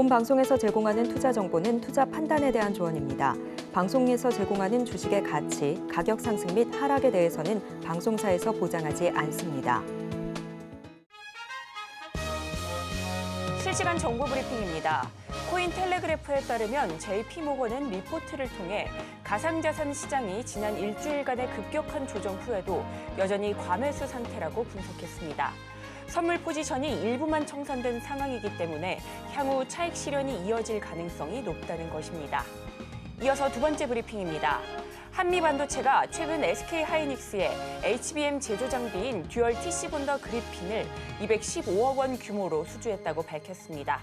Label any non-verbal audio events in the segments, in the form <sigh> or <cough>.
본 방송에서 제공하는 투자 정보는 투자 판단에 대한 조언입니다. 방송에서 제공하는 주식의 가치, 가격 상승 및 하락에 대해서는 방송사에서 보장하지 않습니다. 실시간 정보 브리핑입니다. 코인텔레그래프에 따르면 JP모건은 리포트를 통해 가상자산 시장이 지난 일주일간의 급격한 조정 후에도 여전히 과매수 상태라고 분석했습니다. 선물 포지션이 일부만 청산된 상황이기 때문에 향후 차익 실현이 이어질 가능성이 높다는 것입니다. 이어서 두 번째 브리핑입니다. 한미 반도체가 최근 SK 하이닉스의 HBM 제조 장비인 듀얼 TC 본더 그리핀을 215억 원 규모로 수주했다고 밝혔습니다.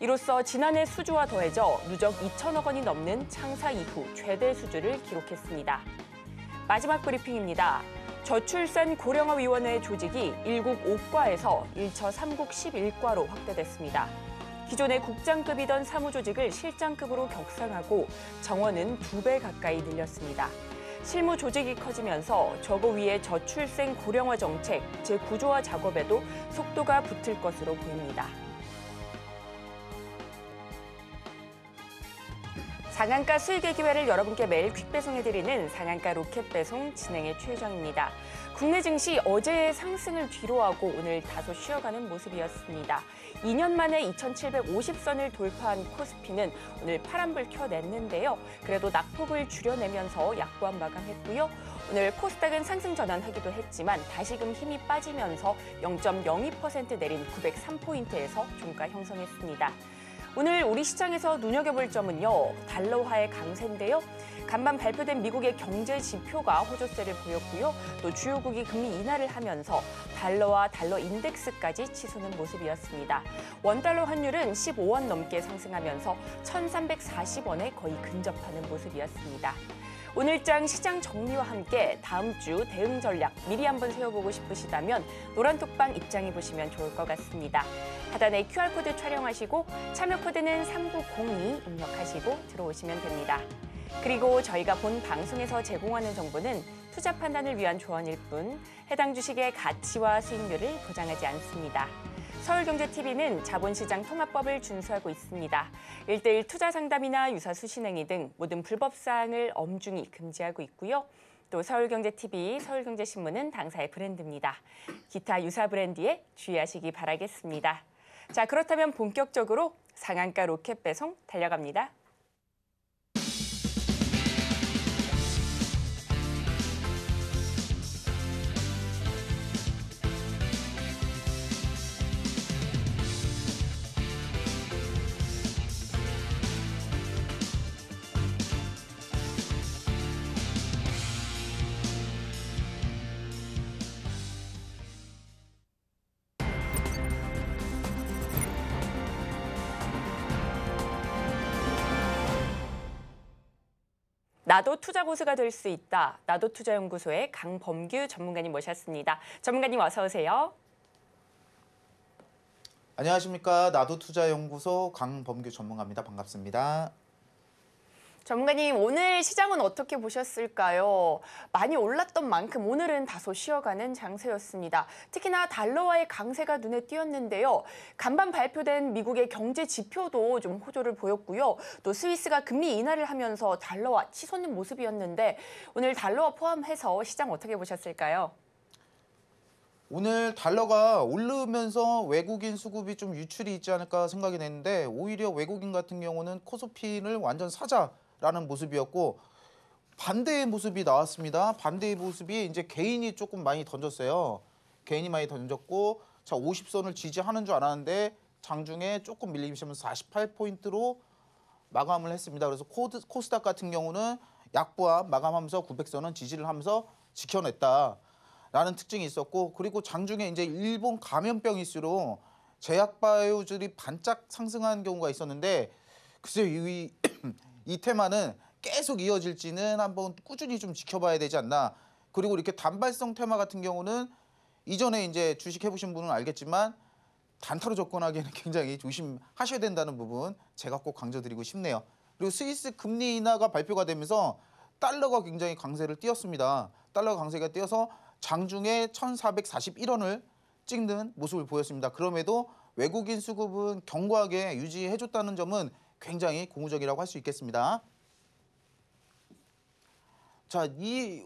이로써 지난해 수주와 더해져 누적 2천억 원이 넘는 창사 이후 최대 수주를 기록했습니다. 마지막 브리핑입니다. 저출산 고령화위원회 조직이 1국 5과에서 1처 3국 11과로 확대됐습니다. 기존의 국장급이던 사무조직을 실장급으로 격상하고 정원은 두 배 가까이 늘렸습니다. 실무 조직이 커지면서 저거 위에 저출생 고령화 정책, 재구조화 작업에도 속도가 붙을 것으로 보입니다. 상한가 수익의 기회를 여러분께 매일 퀵 배송해드리는 상한가 로켓 배송 진행의 최정입니다. 국내 증시 어제의 상승을 뒤로하고 오늘 다소 쉬어가는 모습이었습니다. 2년 만에 2,750선을 돌파한 코스피는 오늘 파란불 켜냈는데요. 그래도 낙폭을 줄여내면서 약보한 마감했고요. 오늘 코스닥은 상승 전환하기도 했지만 다시금 힘이 빠지면서 0.02% 내린 903포인트에서 종가 형성했습니다. 오늘 우리 시장에서 눈여겨볼 점은요. 달러화의 강세인데요. 간밤 발표된 미국의 경제 지표가 호조세를 보였고요. 또 주요국이 금리 인하를 하면서 달러와 달러 인덱스까지 치솟는 모습이었습니다. 원달러 환율은 15원 넘게 상승하면서 1340원에 거의 근접하는 모습이었습니다. 오늘장 시장 정리와 함께 다음 주 대응 전략 미리 한번 세워보고 싶으시다면 노란톡방 입장해 보시면 좋을 것 같습니다. 하단에 QR코드 촬영하시고 참여 코드는 3902 입력하시고 들어오시면 됩니다. 그리고 저희가 본 방송에서 제공하는 정보는 투자 판단을 위한 조언일 뿐 해당 주식의 가치와 수익률을 보장하지 않습니다. 서울경제TV는 자본시장 통합법을 준수하고 있습니다. 1대1 투자 상담이나 유사 수신행위 등 모든 불법 사항을 엄중히 금지하고 있고요. 또 서울경제TV, 서울경제신문은 당사의 브랜드입니다. 기타 유사 브랜드에 주의하시기 바라겠습니다. 자, 그렇다면 본격적으로 상한가 로켓 배송 달려갑니다. 나도 투자 고수가 될 수 있다. 나도 투자연구소의 강범규 전문가님 모셨습니다. 전문가님 어서 오세요. 안녕하십니까. 나도 투자연구소 강범규 전문가입니다. 반갑습니다. 전문가님 오늘 시장은 어떻게 보셨을까요? 많이 올랐던 만큼 오늘은 다소 쉬어가는 장세였습니다. 특히나 달러와의 강세가 눈에 띄었는데요. 간밤 발표된 미국의 경제 지표도 좀 호조를 보였고요. 또 스위스가 금리 인하를 하면서 달러와 치솟는 모습이었는데 오늘 달러와 포함해서 시장 어떻게 보셨을까요? 오늘 달러가 오르면서 외국인 수급이 좀 유출이 있지 않을까 생각이 되는데 오히려 외국인 같은 경우는 코스피를 완전 사자 라는 모습이었고 반대의 모습이 나왔습니다. 반대의 모습이 이제 개인이 조금 많이 던졌어요. 개인이 많이 던졌고 자 50선을 지지하는 줄 알았는데 장중에 조금 밀림시면서 48포인트로 마감을 했습니다. 그래서 코드, 코스닥 같은 경우는 약보합 마감하면서 900선은 지지를 하면서 지켜냈다라는 특징이 있었고 그리고 장중에 이제 일본 감염병 이슈로 제약바이오들이 반짝 상승한 경우가 있었는데 글쎄요 이 <clears throat> 이 테마는 계속 이어질지는 한번 꾸준히 좀 지켜봐야 되지 않나. 그리고 이렇게 단발성 테마 같은 경우는 이전에 이제 주식 해보신 분은 알겠지만 단타로 접근하기에는 <laughs> 굉장히 조심하셔야 된다는 부분 제가 꼭 강조드리고 싶네요. 그리고 스위스 금리 인하가 발표가 되면서 달러가 굉장히 강세를 띄었습니다. 달러 강세가 띄어서 장중에 1,441원을 찍는 모습을 보였습니다. 그럼에도 외국인 수급은 견고하게 유지해줬다는 점은 굉장히 고무적이라고 할 수 있겠습니다. 자, 이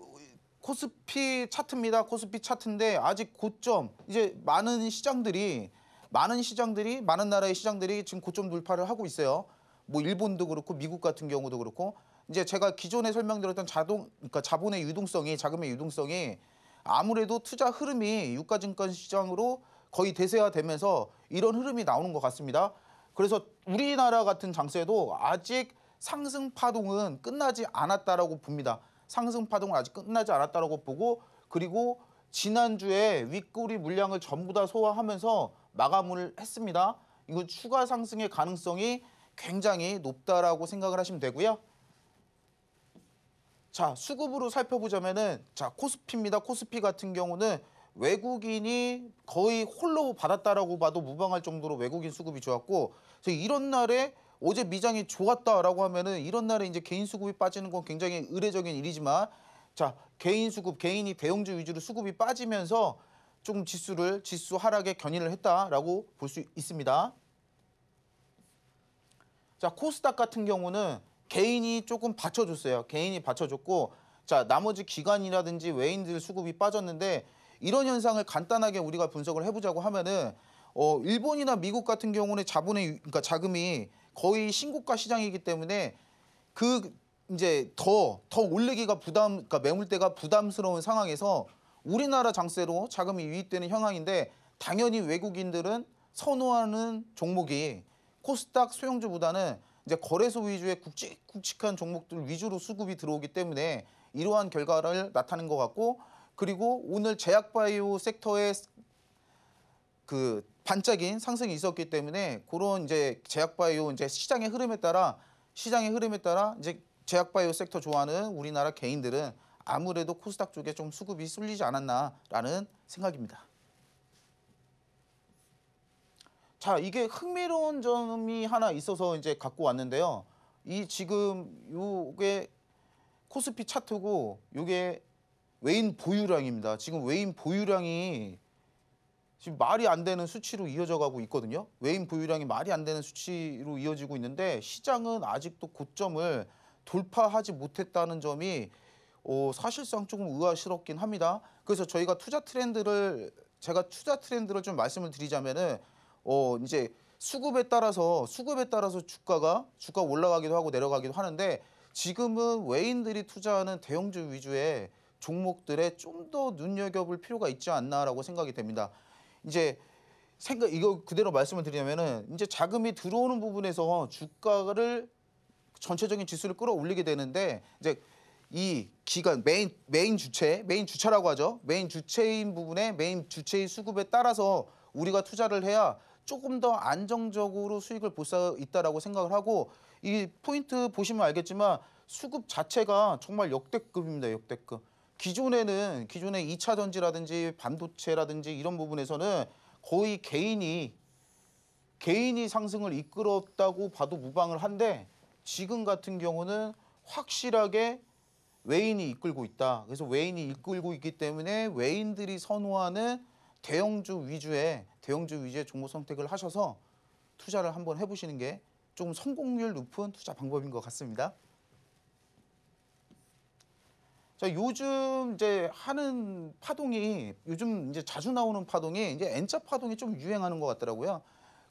코스피 차트입니다. 코스피 차트인데 아직 고점, 이제 많은 시장들이 많은 시장들이 많은 나라의 시장들이 지금 고점 돌파를 하고 있어요. 뭐 일본도 그렇고 미국 같은 경우도 그렇고 이제 제가 기존에 설명드렸던 자동 그러니까 자본의 유동성이 자금의 유동성이 아무래도 투자 흐름이 유가증권 시장으로 거의 대세화되면서 이런 흐름이 나오는 것 같습니다. 그래서 우리나라 같은 장세도 아직 상승 파동은 끝나지 않았다라고 봅니다. 상승 파동은 아직 끝나지 않았다라고 보고 그리고 지난주에 윗꼬리 물량을 전부 다 소화하면서 마감을 했습니다. 이건 추가 상승의 가능성이 굉장히 높다라고 생각을 하시면 되고요. 자, 수급으로 살펴보자면은 자, 코스피입니다. 코스피 같은 경우는 외국인이 거의 홀로 받았다라고 봐도 무방할 정도로 외국인 수급이 좋았고 그래서 이런 날에 어제 미장이 좋았다라고 하면은 이런 날에 이제 개인 수급이 빠지는 건 굉장히 의례적인 일이지만 자 개인 수급 개인이 대형주 위주로 수급이 빠지면서 좀 지수를 지수 하락에 견인을 했다라고 볼 수 있습니다. 자 코스닥 같은 경우는 개인이 조금 받쳐줬어요. 개인이 받쳐줬고 자 나머지 기관이라든지 외인들 수급이 빠졌는데 이런 현상을 간단하게 우리가 분석을 해보자고 하면은 어, 일본이나 미국 같은 경우는 자본의 그러니까 자금이 거의 신고가 시장이기 때문에 그 이제 더더 더 올리기가 부담 그러니까 매물대가 부담스러운 상황에서 우리나라 장세로 자금이 유입되는 현황인데 당연히 외국인들은 선호하는 종목이 코스닥 소형주보다는 이제 거래소 위주의 굵직, 굵직한 종목들 위주로 수급이 들어오기 때문에 이러한 결과를 나타낸 것 같고 그리고 오늘 제약바이오 섹터의 그 반짝인 상승이 있었기 때문에 그런 이제 제약바이오 이제 시장의 흐름에 따라 시장의 흐름에 따라 이제 제약바이오 섹터 좋아하는 우리나라 개인들은 아무래도 코스닥 쪽에 좀 수급이 쏠리지 않았나라는 생각입니다. 자, 이게 흥미로운 점이 하나 있어서 이제 갖고 왔는데요. 이 지금 요게 코스피 차트고 요게 외인 보유량입니다. 지금 외인 보유량이 지금 말이 안 되는 수치로 이어져 가고 있거든요. 외인 보유량이 말이 안 되는 수치로 이어지고 있는데 시장은 아직도 고점을 돌파하지 못했다는 점이 어, 사실상 조금 의아스럽긴 합니다. 그래서 저희가 투자 트렌드를 제가 투자 트렌드를 좀 말씀을 드리자면은 어, 이제 수급에 따라서 수급에 따라서 주가가 주가 올라가기도 하고 내려가기도 하는데 지금은 외인들이 투자하는 대형주 위주의 종목들에 좀 더 눈여겨볼 필요가 있지 않나라고 생각이 됩니다. 이제 생각 이거 그대로 말씀을 드리면은 이제 자금이 들어오는 부분에서 주가를 전체적인 지수를 끌어올리게 되는데 이제 이 기간 메인 메인 주체 메인 주체라고 하죠 메인 주체인 부분에 메인 주체의 수급에 따라서 우리가 투자를 해야 조금 더 안정적으로 수익을 볼 수 있다라고 생각을 하고 이 포인트 보시면 알겠지만 수급 자체가 정말 역대급입니다 역대급 기존에는 기존에 2차 전지라든지 반도체라든지 이런 부분에서는 거의 개인이 개인이 상승을 이끌었다고 봐도 무방을 한데 지금 같은 경우는 확실하게 외인이 이끌고 있다. 그래서 외인이 이끌고 있기 때문에 외인들이 선호하는 대형주 위주의 대형주 위주의 종목 선택을 하셔서 투자를 한번 해보시는 게 조금 성공률 높은 투자 방법인 것 같습니다. 자, 요즘 이제 하는 파동이 요즘 이제 자주 나오는 파동이 이제 N자 파동이 좀 유행하는 것 같더라고요.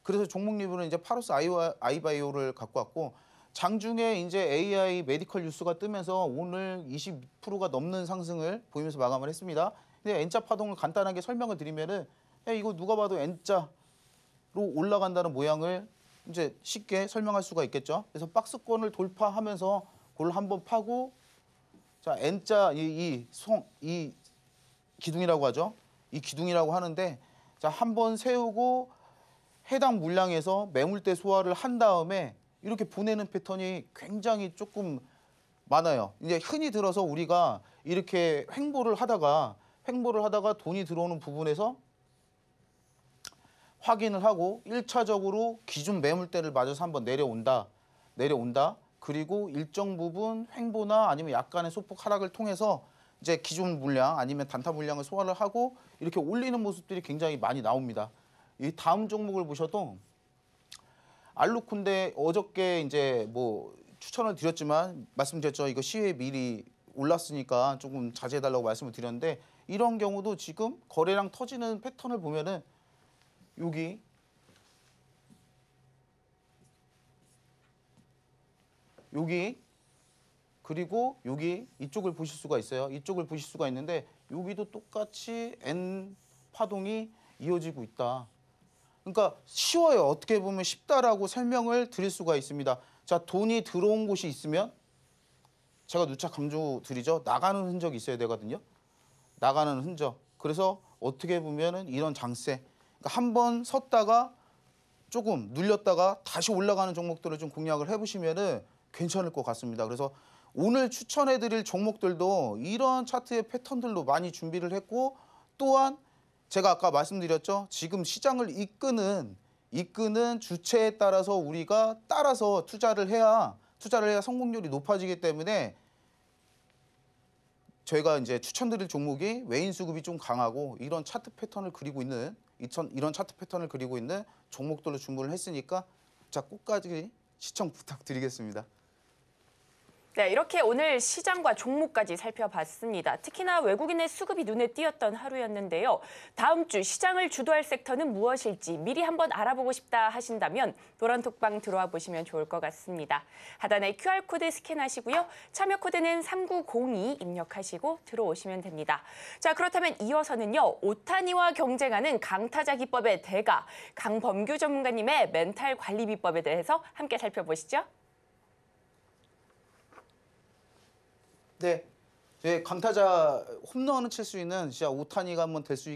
그래서 종목 리뷰는 이제 파로스 아이와, 아이바이오를 갖고 왔고 장중에 이제 AI 메디컬 뉴스가 뜨면서 오늘 20%가 넘는 상승을 보이면서 마감을 했습니다. 근데 N자 파동을 간단하게 설명을 드리면은 야, 이거 누가 봐도 N자로 올라간다는 모양을 이제 쉽게 설명할 수가 있겠죠. 그래서 박스권을 돌파하면서 그걸 한번 파고 자 N자 이송이 이, 기둥이라고 하죠. 이 기둥이라고 하는데 자한 번 세우고 해당 물량에서 매물대 소화를 한 다음에 이렇게 보내는 패턴이 굉장히 조금 많아요. 이제 흔히 들어서 우리가 이렇게 횡보를 하다가 횡보를 하다가 돈이 들어오는 부분에서 확인을 하고 1차적으로 기준 매물대를 맞아서 한번 내려온다. 내려온다. 그리고 일정 부분 횡보나 아니면 약간의 소폭 하락을 통해서 이제 기존 물량 아니면 단타 물량을 소화를 하고 이렇게 올리는 모습들이 굉장히 많이 나옵니다. 이 다음 종목을 보셔도 알루콘데 어저께 이제 뭐 추천을 드렸지만 말씀드렸죠. 이거 시에 미리 올랐으니까 조금 자제해달라고 말씀을 드렸는데 이런 경우도 지금 거래량 터지는 패턴을 보면은 여기 여기 그리고 여기 이쪽을 보실 수가 있어요. 이쪽을 보실 수가 있는데 여기도 똑같이 N 파동이 이어지고 있다. 그러니까 쉬워요. 어떻게 보면 쉽다라고 설명을 드릴 수가 있습니다. 자, 돈이 들어온 곳이 있으면 제가 누차 강조드리죠. 나가는 흔적이 있어야 되거든요. 나가는 흔적. 그래서 어떻게 보면은 이런 장세. 그러니까 한 번 섰다가 조금 눌렸다가 다시 올라가는 종목들을 좀 공략을 해보시면은 괜찮을 것 같습니다. 그래서 오늘 추천해드릴 종목들도 이런 차트의 패턴들로 많이 준비를 했고 또한 제가 아까 말씀드렸죠. 지금 시장을 이끄는 이끄는 주체에 따라서 우리가 따라서 투자를 해야 투자를 해야 성공률이 높아지기 때문에 저희가 이제 추천드릴 종목이 외인 수급이 좀 강하고 이런 차트 패턴을 그리고 있는 이런 차트 패턴을 그리고 있는 종목들로 주문을 했으니까 자 끝까지 시청 부탁드리겠습니다. 네, 이렇게 오늘 시장과 종목까지 살펴봤습니다. 특히나 외국인의 수급이 눈에 띄었던 하루였는데요. 다음 주 시장을 주도할 섹터는 무엇일지 미리 한번 알아보고 싶다 하신다면 노란톡방 들어와 보시면 좋을 것 같습니다. 하단에 QR코드 스캔하시고요. 참여 코드는 3902 입력하시고 들어오시면 됩니다. 자, 그렇다면 이어서는요. 오타니와 경쟁하는 강타자 기법의 대가 강범규 전문가님의 멘탈 관리 비법에 대해서 함께 살펴보시죠. 네. 예, 네, 강타자 홈런을 칠수 있는 진짜 오타니가 한번 될수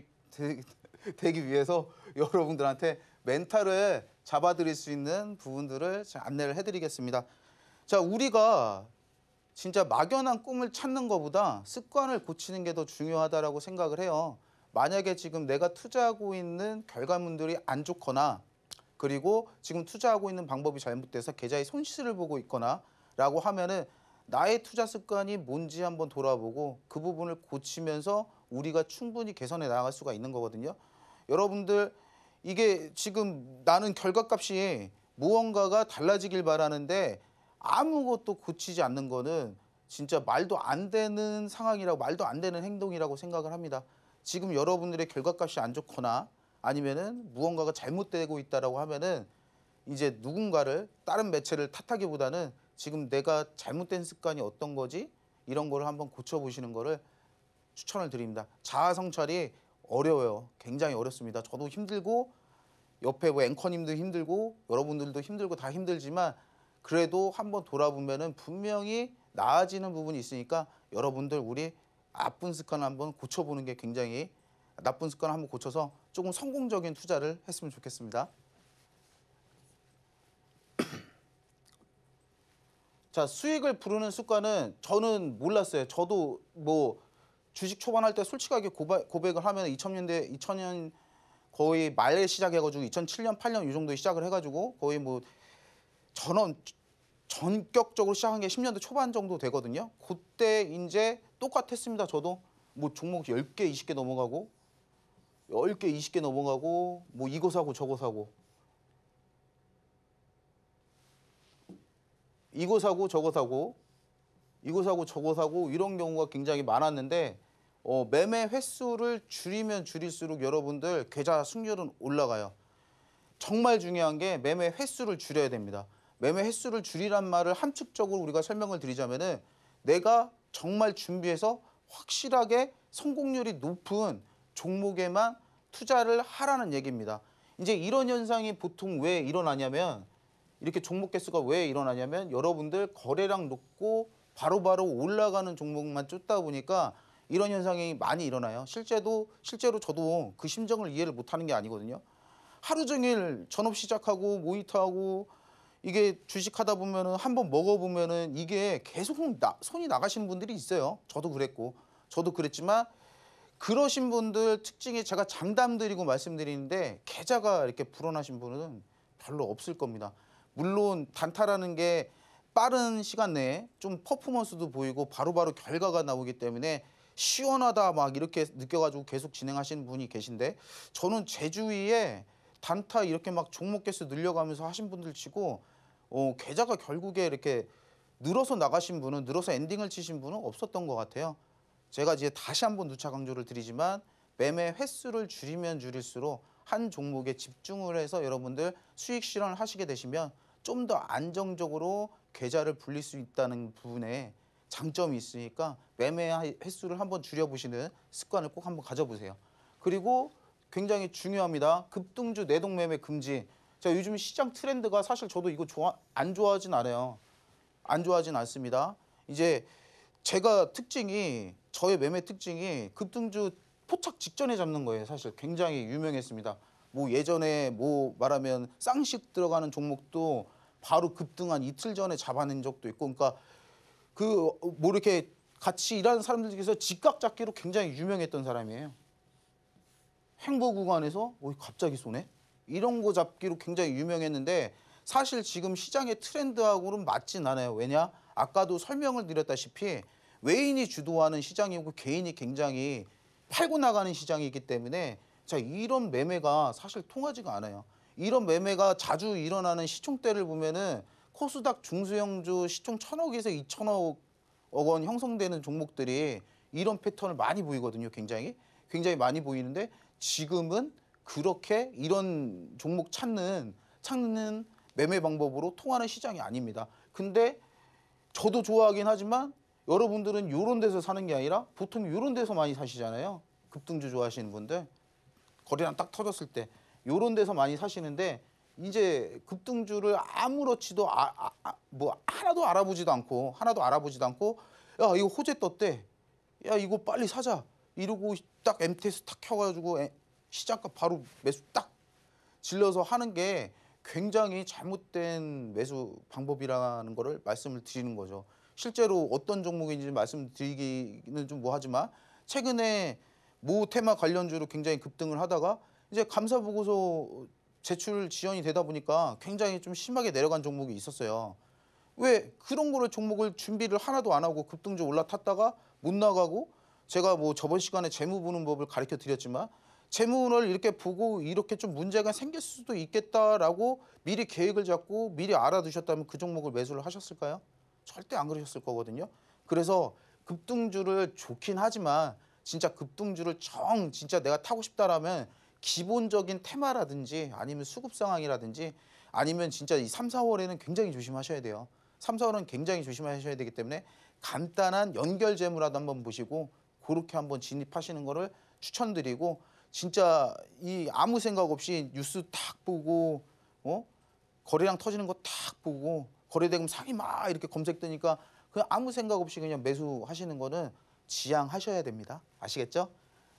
되기 위해서 여러분들한테 멘탈을 잡아드릴 수 있는 부분들을 안내를 해드리겠습니다. 자, 우리가 진짜 막연한 꿈을 찾는 것보다 습관을 고치는 게 더 중요하다라고 생각을 해요. 만약에 지금 내가 투자하고 있는 결과물들이 안 좋거나 그리고 지금 투자하고 있는 방법이 잘못돼서 계좌에 손실을 보고 있거나 라고 하면은 나의 투자 습관이 뭔지 한번 돌아보고 그 부분을 고치면서 우리가 충분히 개선해 나갈 수가 있는 거거든요. 여러분들 이게 지금 나는 결과값이 무언가가 달라지길 바라는데 아무것도 고치지 않는 거는 진짜 말도 안 되는 상황이라고 말도 안 되는 행동이라고 생각을 합니다. 지금 여러분들의 결과값이 안 좋거나 아니면은 무언가가 잘못되고 있다라고 하면은 이제 누군가를 다른 매체를 탓하기보다는 지금 내가 잘못된 습관이 어떤 거지? 이런 거를 한번 고쳐보시는 거를 추천을 드립니다. 자아 성찰이 어려워요. 굉장히 어렵습니다. 저도 힘들고 옆에 뭐 앵커님도 힘들고 여러분들도 힘들고 다 힘들지만 그래도 한번 돌아보면은 분명히 나아지는 부분이 있으니까 여러분들 우리 나쁜 습관을 한번 고쳐보는 게 굉장히 나쁜 습관을 한번 고쳐서 조금 성공적인 투자를 했으면 좋겠습니다. 자 수익을 부르는 습관은 저는 몰랐어요. 저도 뭐 주식 초반할 때 솔직하게 고백, 을 하면 2000년대 2000년 거의 말에 시작해가지고 2007년 8년 이 정도에 시작을 해가지고 거의 뭐 전원 전격적으로 시작한 게 10년대 초반 정도 되거든요. 그때 이제 똑같았습니다. 저도 뭐 종목 10개 20개 넘어가고 10개 20개 넘어가고 뭐 이거 사고 저거 사고 이거 사고 저거 사고 이거 사고 저거 사고 이런 경우가 굉장히 많았는데 어, 매매 횟수를 줄이면 줄일수록 여러분들 계좌 승률은 올라가요. 정말 중요한 게 매매 횟수를 줄여야 됩니다. 매매 횟수를 줄이란 말을 함축적으로 우리가 설명을 드리자면 은 내가 정말 준비해서 확실하게 성공률이 높은 종목에만 투자를 하라는 얘기입니다. 이제 이런 현상이 보통 왜 일어나냐면 이렇게 종목 개수가 왜 일어나냐면 여러분들 거래량 높고 바로바로 바로 올라가는 종목만 쫓다 보니까 이런 현상이 많이 일어나요. 실제도 실제로 저도 그 심정을 이해를 못하는 게 아니거든요. 하루 종일 전업 시작하고 모니터하고 이게 주식하다 보면은 한번 먹어보면은 이게 계속 나, 손이 나가시는 분들이 있어요. 저도 그랬고 저도 그랬지만 그러신 분들 특징이 제가 장담 드리고 말씀드리는데 계좌가 이렇게 불어나신 분은 별로 없을 겁니다. 물론 단타라는 게 빠른 시간 내에 좀 퍼포먼스도 보이고 바로바로 바로 결과가 나오기 때문에 시원하다 막 이렇게 느껴가지고 계속 진행하시는 분이 계신데 저는 제 주위에 단타 이렇게 막 종목 개수 늘려가면서 하신 분들 치고 어, 계좌가 결국에 이렇게 늘어서 나가신 분은 늘어서 엔딩을 치신 분은 없었던 것 같아요. 제가 이제 다시 한번 누차 강조를 드리지만 매매 횟수를 줄이면 줄일수록 한 종목에 집중을 해서 여러분들 수익 실현을 하시게 되시면 좀 더 안정적으로 계좌를 불릴 수 있다는 부분에 장점이 있으니까 매매 횟수를 한번 줄여보시는 습관을 꼭 한번 가져보세요. 그리고 굉장히 중요합니다. 급등주 내동매매 금지. 자, 요즘 시장 트렌드가 사실 저도 이거 좋아, 안 좋아하진 않아요. 안 좋아하진 않습니다. 이제 제가 특징이 저의 매매 특징이 급등주 포착 직전에 잡는 거예요. 사실 굉장히 유명했습니다. 뭐 예전에 뭐 말하면 쌍식 들어가는 종목도 바로 급등한 이틀 전에 잡아낸 적도 있고 그러니까 그 뭐 이렇게 같이 일하는 사람들 중에서 직각 잡기로 굉장히 유명했던 사람이에요. 행보 구간에서 어, 갑자기 손해? 이런 거 잡기로 굉장히 유명했는데 사실 지금 시장의 트렌드하고는 맞진 않아요. 왜냐? 아까도 설명을 드렸다시피 외인이 주도하는 시장이고 개인이 굉장히 팔고 나가는 시장이기 때문에 자 이런 매매가 사실 통하지가 않아요. 이런 매매가 자주 일어나는 시총대를 보면은 코스닥 중소형주 시총 천억에서 이천억 원 형성되는 종목들이 이런 패턴을 많이 보이거든요. 굉장히 굉장히 많이 보이는데 지금은 그렇게 이런 종목 찾는 찾는 매매 방법으로 통하는 시장이 아닙니다. 근데 저도 좋아하긴 하지만 여러분들은 요런 데서 사는 게 아니라 보통 요런 데서 많이 사시잖아요. 급등주 좋아하시는 분들. 거래량 딱 터졌을 때 요런 데서 많이 사시는데 이제 급등주를 아무렇지도 아, 아, 아, 뭐 하나도 알아보지도 않고 하나도 알아보지도 않고 야 이거 호재 떴대 야 이거 빨리 사자 이러고 딱 MTS 탁 켜가지고 시장가 바로 매수 딱 질러서 하는 게 굉장히 잘못된 매수 방법이라는 거를 말씀을 드리는 거죠. 실제로 어떤 종목인지 말씀드리기는 좀 뭐하지만 최근에 모 테마 관련주로 굉장히 급등을 하다가 이제 감사 보고서 제출 지연이 되다 보니까 굉장히 좀 심하게 내려간 종목이 있었어요. 왜 그런 거를 종목을 준비를 하나도 안 하고 급등주 올라탔다가 못 나가고 제가 뭐 저번 시간에 재무 보는 법을 가르쳐 드렸지만 재무를 이렇게 보고 이렇게 좀 문제가 생길 수도 있겠다라고 미리 계획을 잡고 미리 알아두셨다면 그 종목을 매수를 하셨을까요? 절대 안 그러셨을 거거든요. 그래서 급등주를 좋긴 하지만 진짜 급등주를 정 진짜 내가 타고 싶다라면 기본적인 테마라든지 아니면 수급 상황이라든지 아니면 진짜 이 3, 4월에는 굉장히 조심하셔야 돼요. 3, 4월은 굉장히 조심하셔야 되기 때문에 간단한 연결 재무라도 한번 보시고 그렇게 한번 진입하시는 거를 추천드리고 진짜 이 아무 생각 없이 뉴스 탁 보고 어? 거래량 터지는 거 탁 보고 거래대금 상위 막 이렇게 검색되니까 그 아무 생각 없이 그냥 매수하시는 거는 지양하셔야 됩니다. 아시겠죠?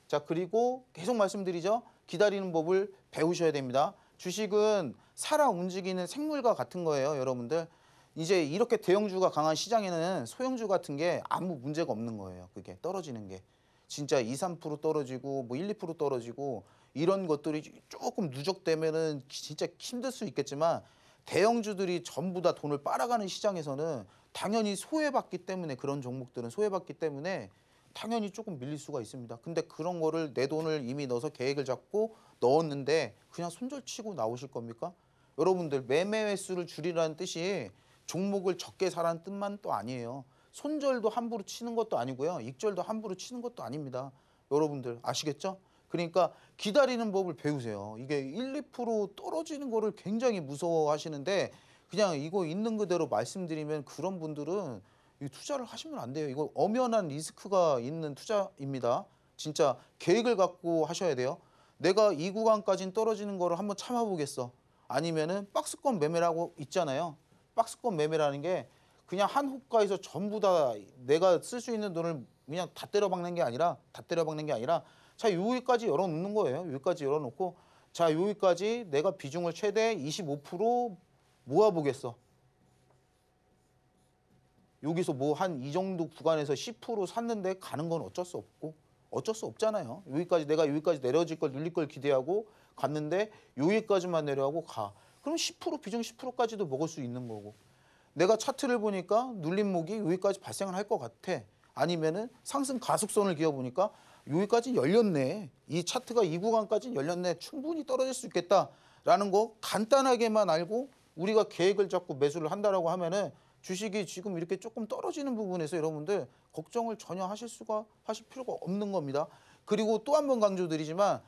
자 그리고 계속 말씀드리죠. 기다리는 법을 배우셔야 됩니다. 주식은 살아 움직이는 생물과 같은 거예요. 여러분들 이제 이렇게 대형주가 강한 시장에는 소형주 같은 게 아무 문제가 없는 거예요. 그게 떨어지는 게. 진짜 2, 3% 떨어지고 뭐 1, 2% 떨어지고 이런 것들이 조금 누적되면은 진짜 힘들 수 있겠지만 대형주들이 전부 다 돈을 빨아가는 시장에서는 당연히 소외받기 때문에 그런 종목들은 소외받기 때문에 당연히 조금 밀릴 수가 있습니다. 근데 그런 거를 내 돈을 이미 넣어서 계획을 잡고 넣었는데 그냥 손절치고 나오실 겁니까? 여러분들 매매 횟수를 줄이라는 뜻이 종목을 적게 사라는 뜻만 또 아니에요. 손절도 함부로 치는 것도 아니고요. 익절도 함부로 치는 것도 아닙니다. 여러분들 아시겠죠? 그러니까 기다리는 법을 배우세요. 이게 1, 2% 떨어지는 거를 굉장히 무서워하시는데 그냥 이거 있는 그대로 말씀드리면 그런 분들은 투자를 하시면 안 돼요. 이거 엄연한 리스크가 있는 투자입니다. 진짜 계획을 갖고 하셔야 돼요. 내가 이 구간까지는 떨어지는 거를 한번 참아보겠어. 아니면은 박스권 매매라고 있잖아요. 박스권 매매라는 게 그냥 한 호가에서 전부 다 내가 쓸 수 있는 돈을 그냥 다 때려박는 게 아니라 다 때려박는 게 아니라 자, 여기까지 열어놓는 거예요. 여기까지 열어놓고 자, 여기까지 내가 비중을 최대 25% 모아보겠어. 여기서 뭐 한 이 정도 구간에서 10% 샀는데 가는 건 어쩔 수 없고 어쩔 수 없잖아요. 여기까지 내가 여기까지 내려질 걸늘릴걸 기대하고 갔는데 여기까지만 내려가고 가. 그럼 10% 비중 10%까지도 먹을 수 있는 거고 내가 차트를 보니까 눌림목이 여기까지 발생을 할 것 같아. 아니면은 상승 가속선을 기어 보니까 여기까지 열렸네. 이 차트가 이 구간까지 열렸네. 충분히 떨어질 수 있겠다라는 거 간단하게만 알고 우리가 계획을 잡고 매수를 한다라고 하면은 주식이 지금 이렇게 조금 떨어지는 부분에서 여러분들 걱정을 전혀 하실 수가 하실 필요가 없는 겁니다. 그리고 또 한 번 강조드리지만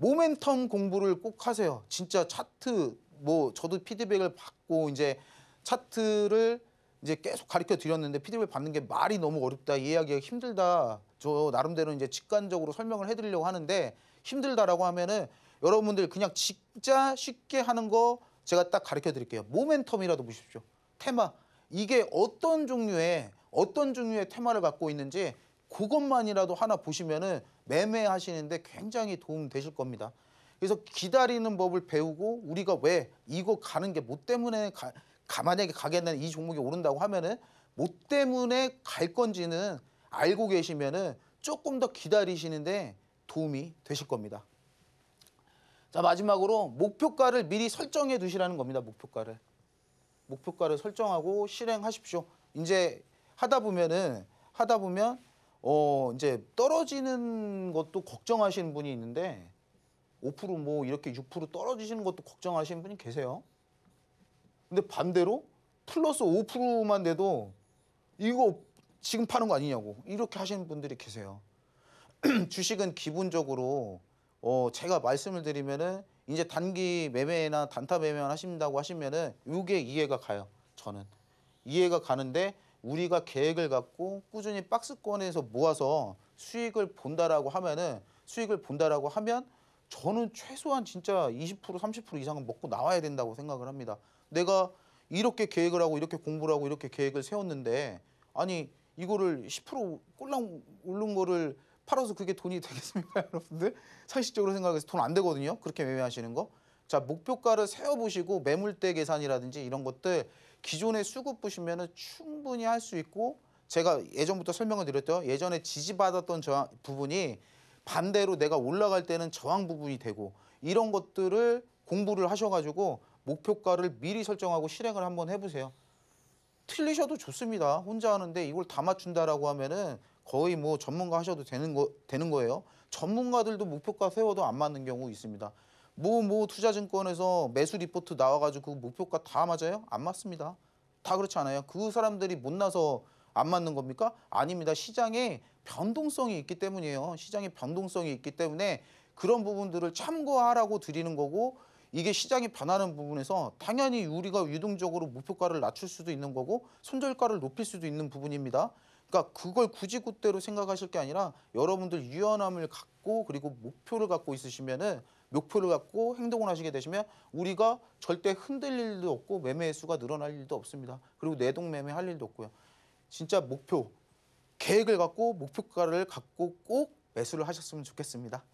모멘텀 공부를 꼭 하세요. 진짜 차트 뭐 저도 피드백을 받고 이제 차트를 이제 계속 가르쳐 드렸는데 피드백 받는 게 말이 너무 어렵다 이해하기가 힘들다 저 나름대로 이제 직관적으로 설명을 해드리려고 하는데 힘들다라고 하면은 여러분들 그냥 진짜 쉽게 하는 거 제가 딱 가르쳐 드릴게요 모멘텀이라도 보십시오 테마 이게 어떤 종류의 어떤 종류의 테마를 갖고 있는지 그것만이라도 하나 보시면은 매매하시는데 굉장히 도움 되실 겁니다. 그래서 기다리는 법을 배우고 우리가 왜 이거 가는 게 뭐 때문에 가, 가만히 가게는 이 종목이 오른다고 하면은 뭐 때문에 갈 건지는 알고 계시면은 조금 더 기다리시는데 도움이 되실 겁니다. 자 마지막으로 목표가를 미리 설정해 두시라는 겁니다. 목표가를 목표가를 설정하고 실행하십시오. 이제 하다 보면은 하다 보면 어 이제 떨어지는 것도 걱정하시는 분이 있는데 5%뭐 이렇게 6% 떨어지시는 것도 걱정하시는 분이 계세요. 근데 반대로 플러스 5%만 돼도 이거 지금 파는 거 아니냐고 이렇게 하시는 분들이 계세요. <clears throat> 주식은 기본적으로 어 제가 말씀을 드리면은 이제 단기 매매나 단타 매매만 하신다고 하시면은 이게 이해가 가요. 저는 이해가 가는데 우리가 계획을 갖고 꾸준히 박스권에서 모아서 수익을 본다라고 하면은 수익을 본다라고 하면 저는 최소한 진짜 20% 30% 이상은 먹고 나와야 된다고 생각을 합니다. 내가 이렇게 계획을 하고 이렇게 공부를 하고 이렇게 계획을 세웠는데 아니 이거를 10% 꼴랑 오른 거를 팔아서 그게 돈이 <laughs> 되겠습니까 여러분들? 상식적으로 생각해서 돈 안 되거든요. 그렇게 매매하시는 거. 자 목표가를 세워보시고 매물대 계산이라든지 이런 것들 기존의 수급 보시면 은 충분히 할 수 있고 제가 예전부터 설명을 드렸죠. 예전에 지지받았던 저항 부분이 반대로 내가 올라갈 때는 저항 부분이 되고 이런 것들을 공부를 하셔가지고 목표가를 미리 설정하고 실행을 한번 해보세요. 틀리셔도 좋습니다. 혼자 하는데 이걸 다 맞춘다라고 하면은 거의 뭐 전문가 하셔도 되는 거 되는 거예요. 전문가들도 목표가 세워도 안 맞는 경우 있습니다. 뭐뭐 뭐 투자증권에서 매수 리포트 나와가지고 그 목표가 다 맞아요? 안 맞습니다. 다 그렇지 않아요. 그 사람들이 못 나서 안 맞는 겁니까? 아닙니다. 시장에 변동성이 있기 때문이에요. 시장에 변동성이 있기 때문에 그런 부분들을 참고하라고 드리는 거고 이게 시장이 변하는 부분에서 당연히 우리가 유동적으로 목표가를 낮출 수도 있는 거고 손절가를 높일 수도 있는 부분입니다. 그러니까 그걸 굳이 그대로 생각하실 게 아니라 여러분들 유연함을 갖고 그리고 목표를 갖고 있으시면은 목표를 갖고 행동을 하시게 되시면 우리가 절대 흔들릴 일도 없고 매매의 수가 늘어날 일도 없습니다. 그리고 내동매매 할 일도 없고요. 진짜 목표, 계획을 갖고 목표가를 갖고 꼭 매수를 하셨으면 좋겠습니다.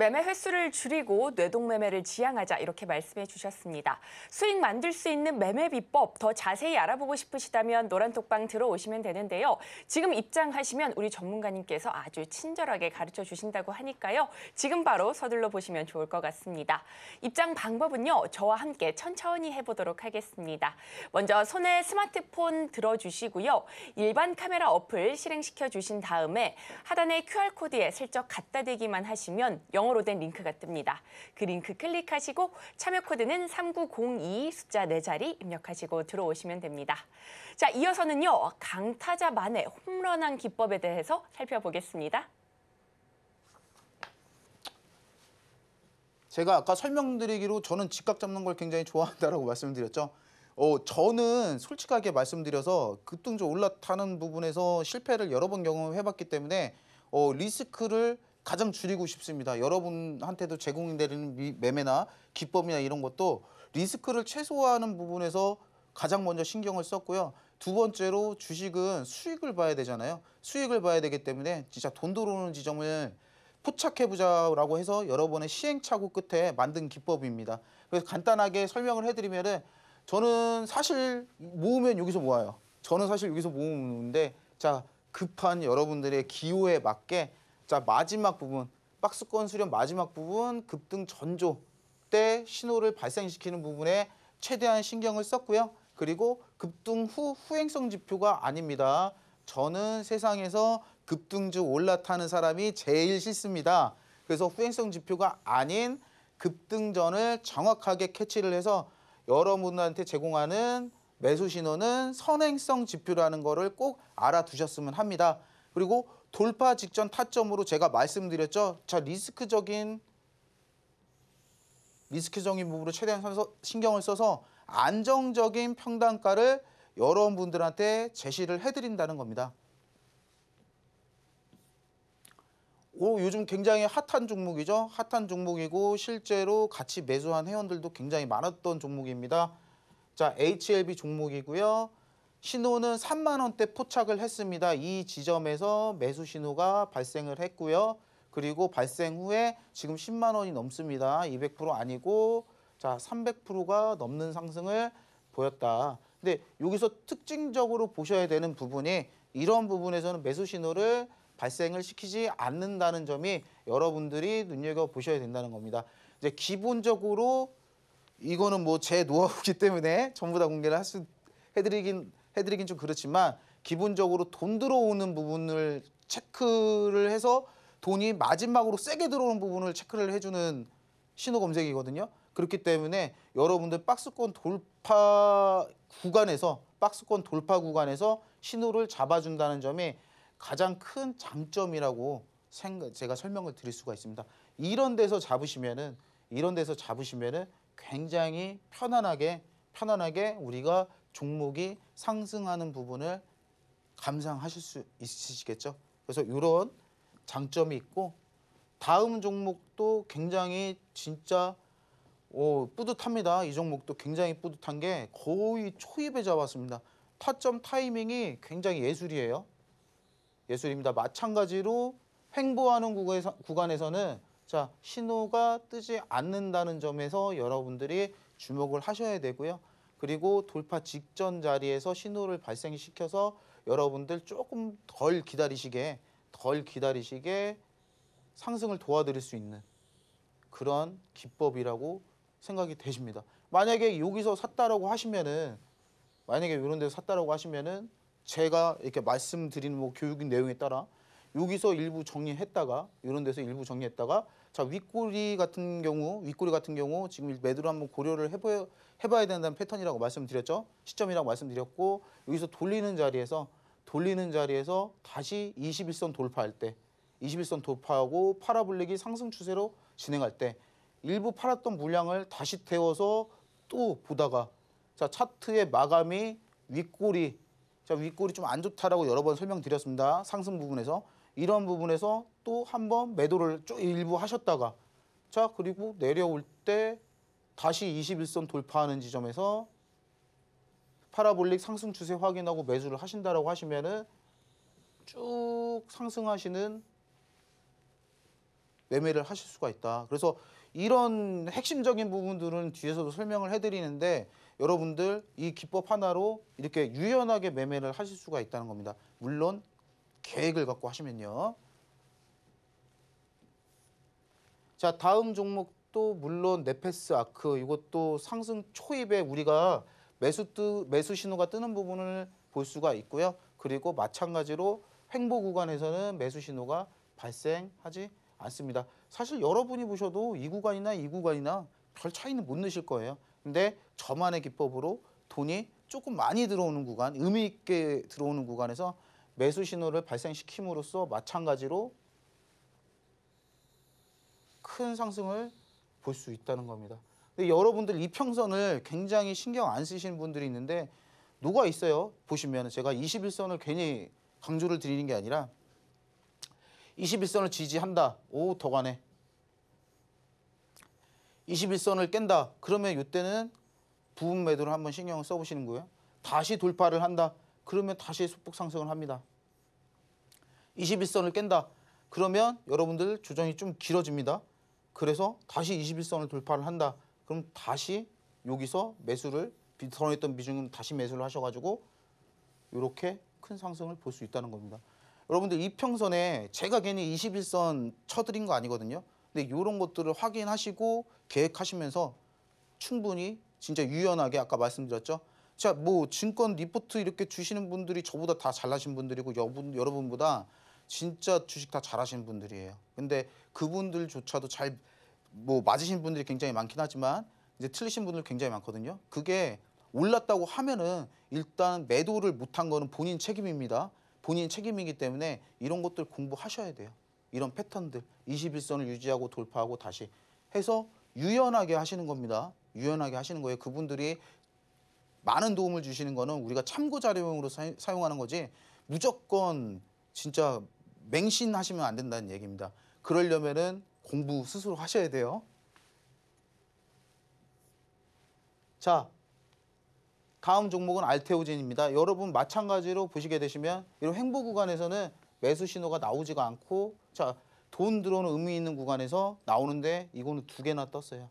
매매 횟수를 줄이고 뇌동매매를 지향하자 이렇게 말씀해 주셨습니다. 수익 만들 수 있는 매매 비법 더 자세히 알아보고 싶으시다면 노란톡방 들어오시면 되는데요. 지금 입장하시면 우리 전문가님께서 아주 친절하게 가르쳐 주신다고 하니까요. 지금 바로 서둘러 보시면 좋을 것 같습니다. 입장 방법은요. 저와 함께 천천히 해보도록 하겠습니다. 먼저 손에 스마트폰 들어주시고요. 일반 카메라 어플 실행시켜 주신 다음에 하단의 QR코드에 슬쩍 갖다 대기만 하시면 영어 영어로 된 링크가 뜹니다. 그 링크 클릭하시고 참여 코드는 3902 숫자 4자리 입력하시고 들어오시면 됩니다. 자, 이어서는요. 강타자만의 홈런한 기법에 대해서 살펴보겠습니다. 제가 아까 설명드리기로 저는 직각 잡는 걸 굉장히 좋아한다라고 <laughs> 말씀드렸죠. 어, 저는 솔직하게 말씀드려서 급등조 올라타는 부분에서 실패를 여러 번 경험해봤기 때문에 어, 리스크를 가장 줄이고 싶습니다. 여러분한테도 제공되는 매매나 기법이나 이런 것도 리스크를 최소화하는 부분에서 가장 먼저 신경을 썼고요. 두 번째로 주식은 수익을 봐야 되잖아요. 수익을 봐야 되기 때문에 진짜 돈 들어오는 지점을 포착해보자라고 해서 여러 번의 시행착오 끝에 만든 기법입니다. 그래서 간단하게 설명을 해드리면은 저는 사실 모으면 여기서 모아요. 저는 사실 여기서 모으는데 자 급한 여러분들의 기호에 맞게 자 마지막 부분 박스권 수렴 마지막 부분 급등 전조 때 신호를 발생시키는 부분에 최대한 신경을 썼고요. 그리고 급등 후 후행성 지표가 아닙니다. 저는 세상에서 급등주 올라타는 사람이 제일 싫습니다. 그래서 후행성 지표가 아닌 급등전을 정확하게 캐치를 해서 여러분들한테 제공하는 매수 신호는 선행성 지표라는 거를 꼭 알아두셨으면 합니다. 그리고 돌파 직전 타점으로 제가 말씀드렸죠. 자 리스크적인 리스크적인 부분으로 최대한 선서, 신경을 써서 안정적인 평단가를 여러분들한테 제시를 해드린다는 겁니다. 오, 요즘 굉장히 핫한 종목이죠. 핫한 종목이고 실제로 같이 매수한 회원들도 굉장히 많았던 종목입니다. 자, HLB 종목이고요. 신호는 3만 원대 포착을 했습니다. 이 지점에서 매수 신호가 발생을 했고요. 그리고 발생 후에 지금 10만 원이 넘습니다. 200% 아니고 자 300%가 넘는 상승을 보였다. 근데 여기서 특징적으로 보셔야 되는 부분이 이런 부분에서는 매수 신호를 발생을 시키지 않는다는 점이 여러분들이 눈여겨 보셔야 된다는 겁니다. 이제 기본적으로 이거는 뭐 제 노하우기 때문에 전부 다 공개를 할 수 해드리긴 해드리긴 좀 그렇지만 기본적으로 돈 들어오는 부분을 체크를 해서 돈이 마지막으로 세게 들어오는 부분을 체크를 해주는 신호 검색이거든요. 그렇기 때문에 여러분들 박스권 돌파 구간에서 박스권 돌파 구간에서 신호를 잡아준다는 점이 가장 큰 장점이라고 생각, 제가 설명을 드릴 수가 있습니다. 이런 데서 잡으시면은 이런 데서 잡으시면은 굉장히 편안하게 편안하게 우리가 종목이 상승하는 부분을 감상하실 수 있으시겠죠. 그래서 이런 장점이 있고 다음 종목도 굉장히 진짜 오, 뿌듯합니다. 이 종목도 굉장히 뿌듯한 게 거의 초입에 잡았습니다. 타점 타이밍이 굉장히 예술이에요. 예술입니다. 마찬가지로 횡보하는 구간에서, 구간에서는 자 신호가 뜨지 않는다는 점에서 여러분들이 주목을 하셔야 되고요. 그리고 돌파 직전 자리에서 신호를 발생시켜서 여러분들 조금 덜 기다리시게 덜 기다리시게 상승을 도와드릴 수 있는 그런 기법이라고 생각이 되십니다. 만약에 여기서 샀다라고 하시면은 만약에 이런 데서 샀다라고 하시면은 제가 이렇게 말씀드린 뭐 교육 내용에 따라 여기서 일부 정리했다가 이런 데서 일부 정리했다가 자 윗꼬리 같은 경우 윗꼬리 같은 경우 지금 매도를 한번 고려를 해보, 해봐야 된다는 패턴이라고 말씀드렸죠 시점이라고 말씀드렸고 여기서 돌리는 자리에서 돌리는 자리에서 다시 21선 돌파할 때 21선 돌파하고 파라블릭이 상승 추세로 진행할 때 일부 팔았던 물량을 다시 태워서 또 보다가 자 차트의 마감이 윗꼬리 자 윗꼬리 좀 안 좋다라고 여러 번 설명드렸습니다 상승 부분에서 이런 부분에서 또 한 번 매도를 쭉 일부 하셨다가 자 그리고 내려올 때 다시 21선 돌파하는 지점에서 파라볼릭 상승 추세 확인하고 매수를 하신다라고 하시면은 쭉 상승하시는 매매를 하실 수가 있다. 그래서 이런 핵심적인 부분들은 뒤에서도 설명을 해드리는데 여러분들 이 기법 하나로 이렇게 유연하게 매매를 하실 수가 있다는 겁니다. 물론 계획을 갖고 하시면요. 자 다음 종목도 물론 네페스 아크 이것도 상승 초입에 우리가 매수 뜨, 매수 신호가 뜨는 부분을 볼 수가 있고요. 그리고 마찬가지로 횡보 구간에서는 매수 신호가 발생하지 않습니다. 사실 여러분이 보셔도 이 구간이나 이 구간이나 별 차이는 못 느실 거예요. 근데 저만의 기법으로 돈이 조금 많이 들어오는 구간, 의미 있게 들어오는 구간에서 매수 신호를 발생시킴으로써 마찬가지로 큰 상승을 볼 수 있다는 겁니다. 근데 여러분들 이평선을 굉장히 신경 안 쓰시는 분들이 있는데 녹아 있어요. 보시면 제가 21선을 괜히 강조를 드리는 게 아니라 21선을 지지한다. 오, 더 가네. 21선을 깬다. 그러면 이때는 부분 매도를 한번 신경을 써보시는 거예요. 다시 돌파를 한다. 그러면 다시 소폭 상승을 합니다. 21선을 깬다. 그러면 여러분들 조정이 좀 길어집니다. 그래서 다시 21선을 돌파를 한다. 그럼 다시 여기서 매수를 선언했던 비중은 다시 매수를 하셔가지고 이렇게 큰 상승을 볼 수 있다는 겁니다. 여러분들 이평선에 제가 괜히 21선 쳐드린 거 아니거든요. 근데 이런 것들을 확인하시고 계획하시면서 충분히 진짜 유연하게 아까 말씀드렸죠. 자, 뭐 증권 리포트 이렇게 주시는 분들이 저보다 다잘하신 분들이고 여분, 여러분보다 진짜 주식 다잘하신 분들이에요. 근데 그분들조차도 잘 뭐 맞으신 분들이 굉장히 많긴 하지만 이제 틀리신 분들 굉장히 많거든요. 그게 올랐다고 하면은 일단 매도를 못한 거는 본인 책임입니다. 본인 책임이기 때문에 이런 것들 공부하셔야 돼요. 이런 패턴들 21선을 유지하고 돌파하고 다시 해서 유연하게 하시는 겁니다. 유연하게 하시는 거예요. 그분들이 많은 도움을 주시는 거는 우리가 참고 자료용으로 사이, 사용하는 거지 무조건 진짜 맹신하시면 안 된다는 얘기입니다. 그러려면은 공부 스스로 하셔야 돼요. 자, 다음 종목은 알테오젠입니다. 여러분 마찬가지로 보시게 되시면 이런 횡보 구간에서는 매수 신호가 나오지가 않고 자, 돈 들어오는 의미 있는 구간에서 나오는데 이거는 두 개나 떴어요.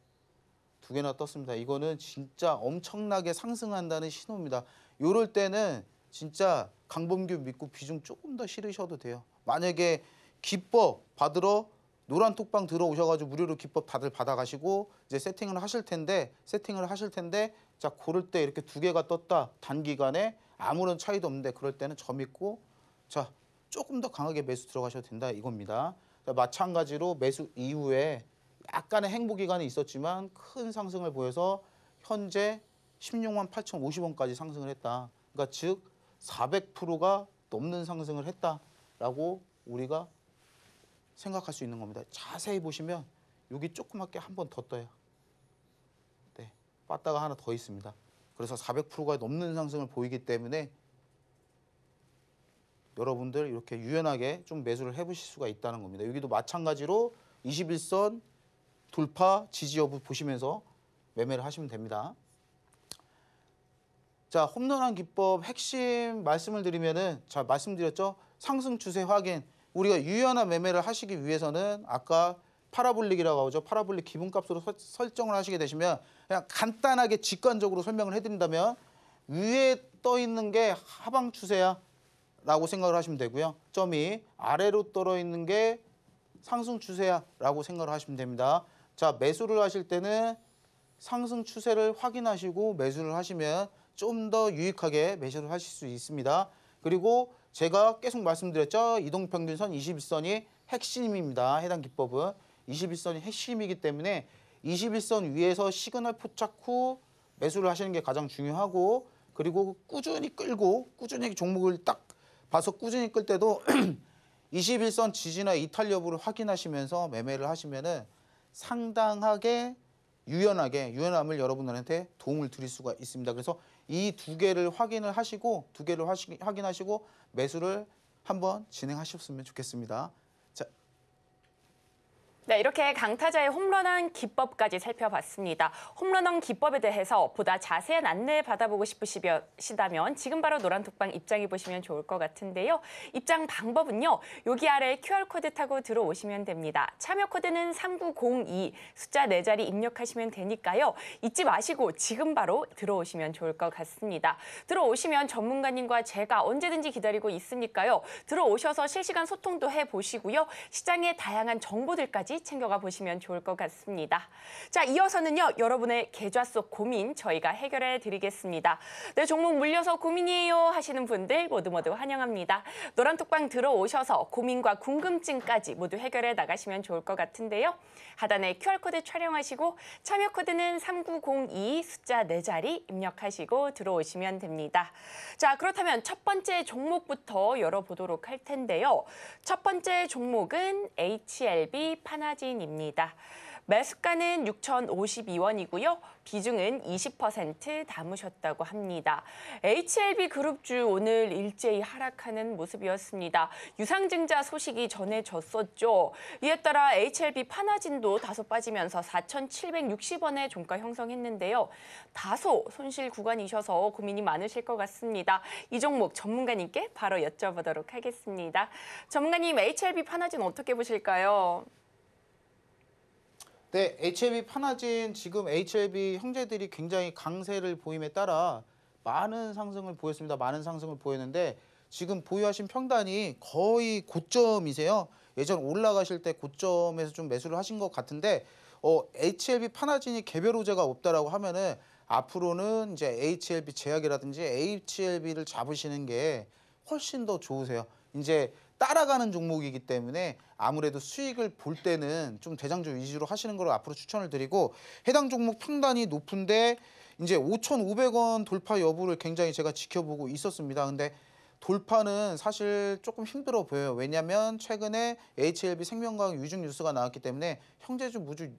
두 개나 떴습니다. 이거는 진짜 엄청나게 상승한다는 신호입니다. 요럴 때는 진짜 강범규 믿고 비중 조금 더 실으셔도 돼요. 만약에 기법 받으러 노란 톡방 들어오셔가지고 무료로 기법 다들 받아가시고 이제 세팅을 하실 텐데 세팅을 하실 텐데 자 고를 때 이렇게 두 개가 떴다 단기간에 아무런 차이도 없는데 그럴 때는 점 있고 자 조금 더 강하게 매수 들어가셔도 된다 이겁니다. 마찬가지로 매수 이후에 약간의 행보 기간이 있었지만 큰 상승을 보여서 현재 16만 8,050원까지 상승을 했다. 그러니까 즉 400%가 넘는 상승을 했다라고 우리가 생각할 수 있는 겁니다. 자세히 보시면 여기 조그맣게 한 번 더 떠요. 네, 빠따가 하나 더 있습니다. 그래서 400%가 넘는 상승을 보이기 때문에 여러분들 이렇게 유연하게 좀 매수를 해보실 수가 있다는 겁니다. 여기도 마찬가지로 21선 돌파 지지 여부 보시면서 매매를 하시면 됩니다. 자, 홈런한 기법 핵심 말씀을 드리면은 자, 말씀드렸죠? 상승 추세 확인. 우리가 유연한 매매를 하시기 위해서는 아까 파라볼릭이라고 하죠. 파라볼릭 기본값으로 서, 설정을 하시게 되시면 그냥 간단하게 직관적으로 설명을 해드린다면 위에 떠 있는 게 하방 추세야 라고 생각을 하시면 되고요. 점이 아래로 떨어 있는 게 상승 추세야 라고 생각을 하시면 됩니다. 자, 매수를 하실 때는 상승 추세를 확인하시고 매수를 하시면 좀 더 유익하게 매수를 하실 수 있습니다. 그리고 제가 계속 말씀드렸죠. 이동평균선 21선이 핵심입니다. 해당 기법은 21선이 핵심이기 때문에 21선 위에서 시그널 포착 후 매수를 하시는 게 가장 중요하고 그리고 꾸준히 끌고 꾸준히 종목을 딱 봐서 꾸준히 끌 때도 21선 <clears throat> 지지나 이탈 여부를 확인하시면서 매매를 하시면은 상당하게 유연하게 유연함을 여러분들한테 도움을 드릴 수가 있습니다. 그래서 이 두 개를 확인을 하시고 두 개를 확인하시고 매수를 한번 진행하셨으면 좋겠습니다. 네, 이렇게 강타자의 홈런왕 기법까지 살펴봤습니다. 홈런왕 기법에 대해서 보다 자세한 안내 받아보고 싶으시다면 지금 바로 노란톡방 입장해 보시면 좋을 것 같은데요. 입장 방법은요. 여기 아래 QR코드 타고 들어오시면 됩니다. 참여 코드는 3902 숫자 4자리 입력하시면 되니까요. 잊지 마시고 지금 바로 들어오시면 좋을 것 같습니다. 들어오시면 전문가님과 제가 언제든지 기다리고 있으니까요. 들어오셔서 실시간 소통도 해보시고요. 시장의 다양한 정보들까지 챙겨가 보시면 좋을 것 같습니다. 자, 이어서는요. 여러분의 계좌 속 고민 저희가 해결해 드리겠습니다. 내 네, 종목 물려서 고민이에요 하시는 분들 모두 모두 환영합니다. 노란톡방 들어오셔서 고민과 궁금증까지 모두 해결해 나가시면 좋을 것 같은데요. 하단에 QR코드 촬영하시고 참여 코드는 3902 숫자 4자리 입력하시고 들어오시면 됩니다. 자, 그렇다면 첫 번째 종목부터 열어보도록 할 텐데요. 첫 번째 종목은 HLB 판 하나진입니다. 매수가는 6,052원이고요. 비중은 20% 담으셨다고 합니다. HLB 그룹주 오늘 일제히 하락하는 모습이었습니다. 유상증자 소식이 전해졌었죠. 이에 따라 HLB 파나진도 다소 빠지면서 4,760원의 종가 형성했는데요. 다소 손실 구간이셔서 고민이 많으실 것 같습니다. 이 종목 전문가님께 바로 여쭤보도록 하겠습니다. 전문가님, HLB 파나진 어떻게 보실까요? 네, HLB 파나진 지금 HLB 형제들이 굉장히 강세를 보임에 따라 많은 상승을 보였습니다. 많은 상승을 보였는데 지금 보유하신 평단이 거의 고점이세요. 예전 올라가실 때 고점에서 좀 매수를 하신 것 같은데 어, HLB 파나진이 개별 호재가 없다라고 하면은 앞으로는 이제 HLB 제약이라든지 HLB를 잡으시는 게 훨씬 더 좋으세요. 이제 따라가는 종목이기 때문에 아무래도 수익을 볼 때는 좀 대장주 위주로 하시는 걸 앞으로 추천을 드리고 해당 종목 평단이 높은데 이제 5,500원 돌파 여부를 굉장히 제가 지켜보고 있었습니다. 근데 돌파는 사실 조금 힘들어 보여요. 왜냐하면 최근에 HLB 생명과학 유증 뉴스가 나왔기 때문에 형제주 무주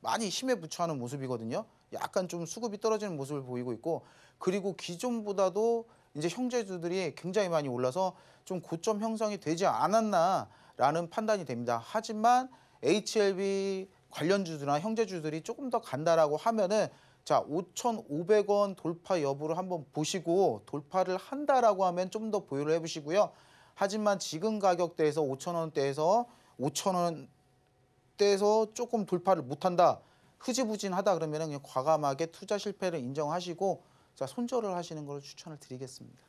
많이 힘에 부처하는 모습이거든요. 약간 좀 수급이 떨어지는 모습을 보이고 있고 그리고 기존보다도 이제 형제주들이 굉장히 많이 올라서 좀 고점 형성이 되지 않았나라는 판단이 됩니다. 하지만 HLB 관련주들이나 형제주들이 조금 더 간다라고 하면은 자 5,500원 돌파 여부를 한번 보시고 돌파를 한다라고 하면 좀 더 보유를 해보시고요. 하지만 지금 가격대에서 5,000원대에서 5,000원대에서 조금 돌파를 못한다. 흐지부진하다 그러면 그냥 과감하게 투자 실패를 인정하시고 자, 손절을 하시는 걸 추천을 드리겠습니다.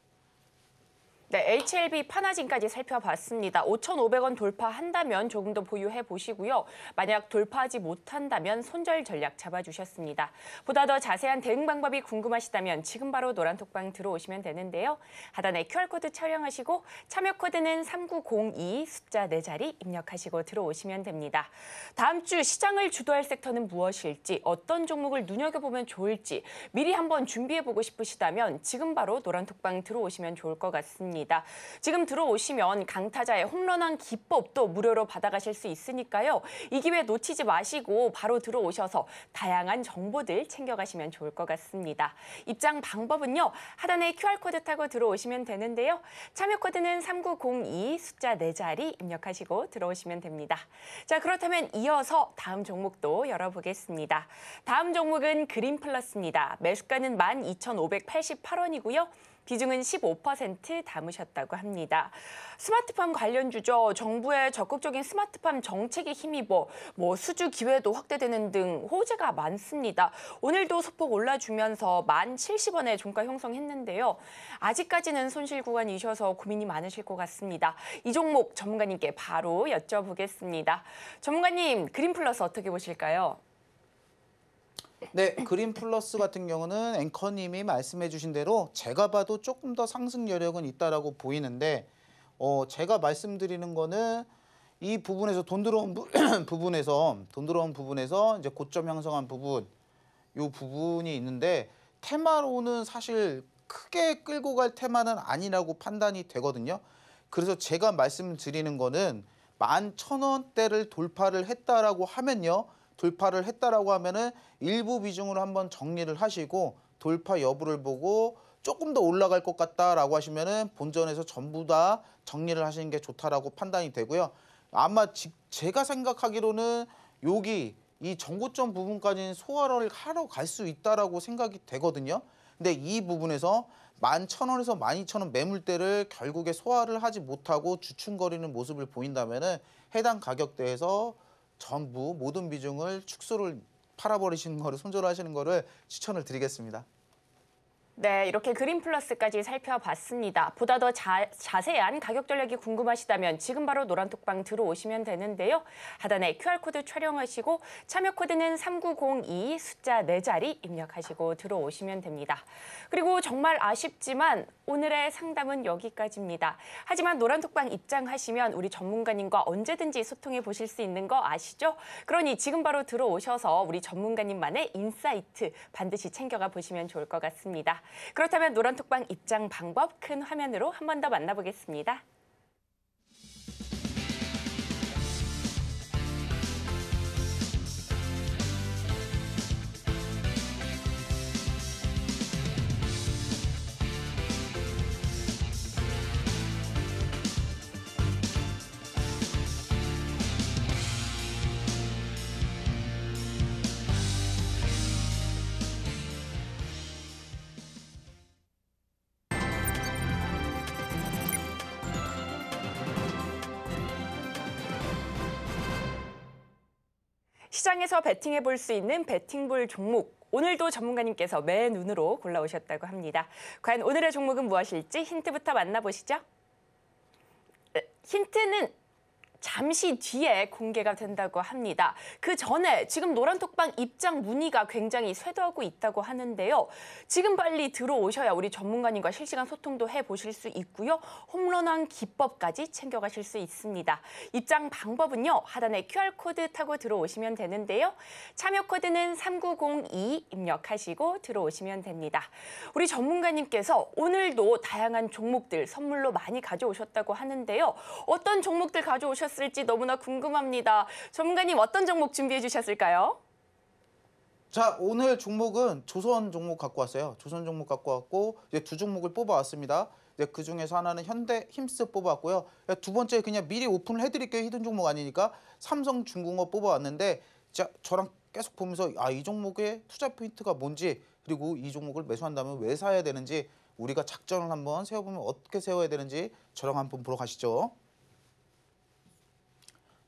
네, HLB 파나진까지 살펴봤습니다. 5,500원 돌파한다면 조금 더 보유해 보시고요. 만약 돌파하지 못한다면 손절 전략 잡아주셨습니다. 보다 더 자세한 대응 방법이 궁금하시다면 지금 바로 노란톡방 들어오시면 되는데요. 하단에 QR코드 촬영하시고 참여 코드는 3902 숫자 4자리 입력하시고 들어오시면 됩니다. 다음 주 시장을 주도할 섹터는 무엇일지, 어떤 종목을 눈여겨보면 좋을지 미리 한번 준비해보고 싶으시다면 지금 바로 노란톡방 들어오시면 좋을 것 같습니다. 있습니다. 지금 들어오시면 강타자의 홈런왕 기법도 무료로 받아가실 수 있으니까요. 이 기회 놓치지 마시고 바로 들어오셔서 다양한 정보들 챙겨가시면 좋을 것 같습니다. 입장 방법은요. 하단에 QR코드 타고 들어오시면 되는데요. 참여 코드는 3902 숫자 4자리 입력하시고 들어오시면 됩니다. 자, 그렇다면 이어서 다음 종목도 열어보겠습니다. 다음 종목은 그린 플러스입니다. 매수가는 12,588원이고요. 비중은 15% 담으셨다고 합니다. 스마트팜 관련주죠. 정부의 적극적인 스마트팜 정책에 힘입어 뭐 수주 기회도 확대되는 등 호재가 많습니다. 오늘도 소폭 올라주면서 1 0 7 0원의 종가 형성했는데요. 아직까지는 손실 구간이셔서 고민이 많으실 것 같습니다. 이 종목 전문가님께 바로 여쭤보겠습니다. 전문가님, 그린플러스 어떻게 보실까요? 네, 그린 플러스 같은 경우는 앵커님이 말씀해 주신 대로 제가 봐도 조금 더 상승 여력은 있다라고 보이는데 어, 제가 말씀드리는 거는 이 부분에서 돈 들어온 부, <clears throat> 분에서돈 들어온 부분에서 이제 고점 형성한 부분 요 부분이 있는데 테마로는 사실 크게 끌고 갈 테마는 아니라고 판단이 되거든요. 그래서 제가 말씀드리는 거는 만 천원대를 돌파를 했다라고 하면요. 돌파를 했다라고 하면은 일부 비중으로 한번 정리를 하시고 돌파 여부를 보고 조금 더 올라갈 것 같다라고 하시면은 본전에서 전부 다 정리를 하시는 게 좋다라고 판단이 되고요. 아마 지, 제가 생각하기로는 여기 이전고점 부분까지는 소화를 하러 갈 수 있다라고 생각이 되거든요. 근데 이 부분에서 만 천원에서 만 이천 원 매물대를 결국에 소화를 하지 못하고 주춤거리는 모습을 보인다면 은 해당 가격대에서 전부 모든 비중을 축소를 팔아버리시는 거를 손절하시는 거를 추천을 드리겠습니다. 네, 이렇게 그린 플러스까지 살펴봤습니다. 보다 더 자, 세한 가격 전략이 궁금하시다면 지금 바로 노란톡방 들어오시면 되는데요. 하단에 QR코드 촬영하시고 참여 코드는 39022 숫자 4자리 입력하시고 들어오시면 됩니다. 그리고 정말 아쉽지만 오늘의 상담은 여기까지입니다. 하지만 노란톡방 입장하시면 우리 전문가님과 언제든지 소통해 보실 수 있는 거 아시죠? 그러니 지금 바로 들어오셔서 우리 전문가님만의 인사이트 반드시 챙겨가 보시면 좋을 것 같습니다. 그렇다면 노란톡방 입장 방법 큰 화면으로 한 번 더 만나보겠습니다. 현장에서 베팅해 볼 수 있는 베팅볼 종목. 오늘도 전문가님께서 맨 눈으로 골라오셨다고 합니다. 과연 오늘의 종목은 무엇일지 힌트부터 만나보시죠. 힌트는 잠시 뒤에 공개가 된다고 합니다. 그 전에 지금 노란톡방 입장 문의가 굉장히 쇄도하고 있다고 하는데요. 지금 빨리 들어오셔야 우리 전문가님과 실시간 소통도 해보실 수 있고요. 홈런왕 기법까지 챙겨가실 수 있습니다. 입장 방법은요. 하단에 QR코드 타고 들어오시면 되는데요. 참여 코드는 3902 입력하시고 들어오시면 됩니다. 우리 전문가님께서 오늘도 다양한 종목들 선물로 많이 가져오셨다고 하는데요. 어떤 종목들 가져오셨 했을지 너무나 궁금합니다. 전문가님 어떤 종목 준비해 주셨을까요? 자 오늘 종목은 조선 종목 갖고 왔어요. 조선 종목 갖고 왔고 이제 두 종목을 뽑아왔습니다. 이제 그 중에서 하나는 현대 힘스 뽑아왔고요. 두 번째 그냥 미리 오픈을 해드릴게요. 히든 종목 아니니까 삼성 중공업 뽑아왔는데 자 저랑 계속 보면서 아이 종목의 투자 포인트가 뭔지 그리고 이 종목을 매수한다면 왜 사야 되는지 우리가 작전을 한번 세워보면 어떻게 세워야 되는지 저랑 한번 보러 가시죠.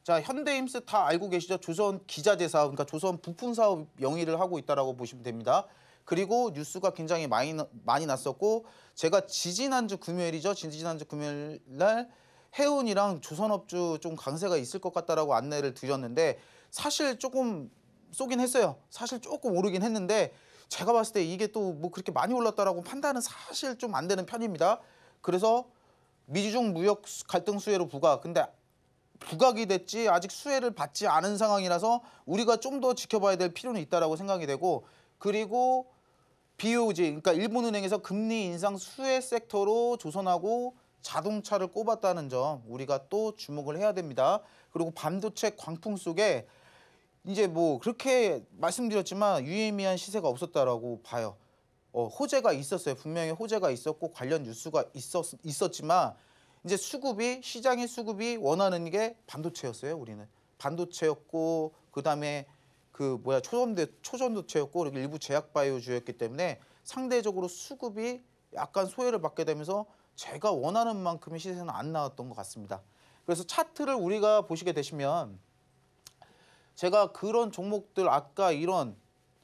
자 현대임스 다 알고 계시죠? 조선 기자재 사업, 그러니까 조선 부품 사업 영위를 하고 있다라고 보시면 됩니다. 그리고 뉴스가 굉장히 많이 많이 났었고 제가 지지난주 금요일이죠. 지지난주 금요일 날 해운이랑 조선업주 좀 강세가 있을 것 같다라고 안내를 드렸는데 사실 조금 쏘긴 했어요. 사실 조금 오르긴 했는데 제가 봤을 때 이게 또 뭐 그렇게 많이 올랐다라고 판단은 사실 좀 안 되는 편입니다. 그래서 미중 무역 갈등 수혜로 부과 근데 부각이 됐지 아직 수혜를 받지 않은 상황이라서 우리가 좀 더 지켜봐야 될 필요는 있다라고 생각이 되고 그리고 BOJ 그러니까 일본은행에서 금리 인상 수혜 섹터로 조선하고 자동차를 꼽았다는 점 우리가 또 주목을 해야 됩니다. 그리고 반도체 광풍 속에 이제 뭐 그렇게 말씀드렸지만 유의미한 시세가 없었다라고 봐요. 어, 호재가 있었어요. 분명히 호재가 있었고 관련 뉴스가 있었, 있었지만 이제 수급이 시장의 수급이 원하는 게 반도체였어요. 우리는 반도체였고 그다음에 그 뭐야 초전대 초전도체였고 그리고 일부 제약 바이오주였기 때문에 상대적으로 수급이 약간 소외를 받게 되면서 제가 원하는 만큼의 시세는 안 나왔던 것 같습니다. 그래서 차트를 우리가 보시게 되시면 제가 그런 종목들 아까 이런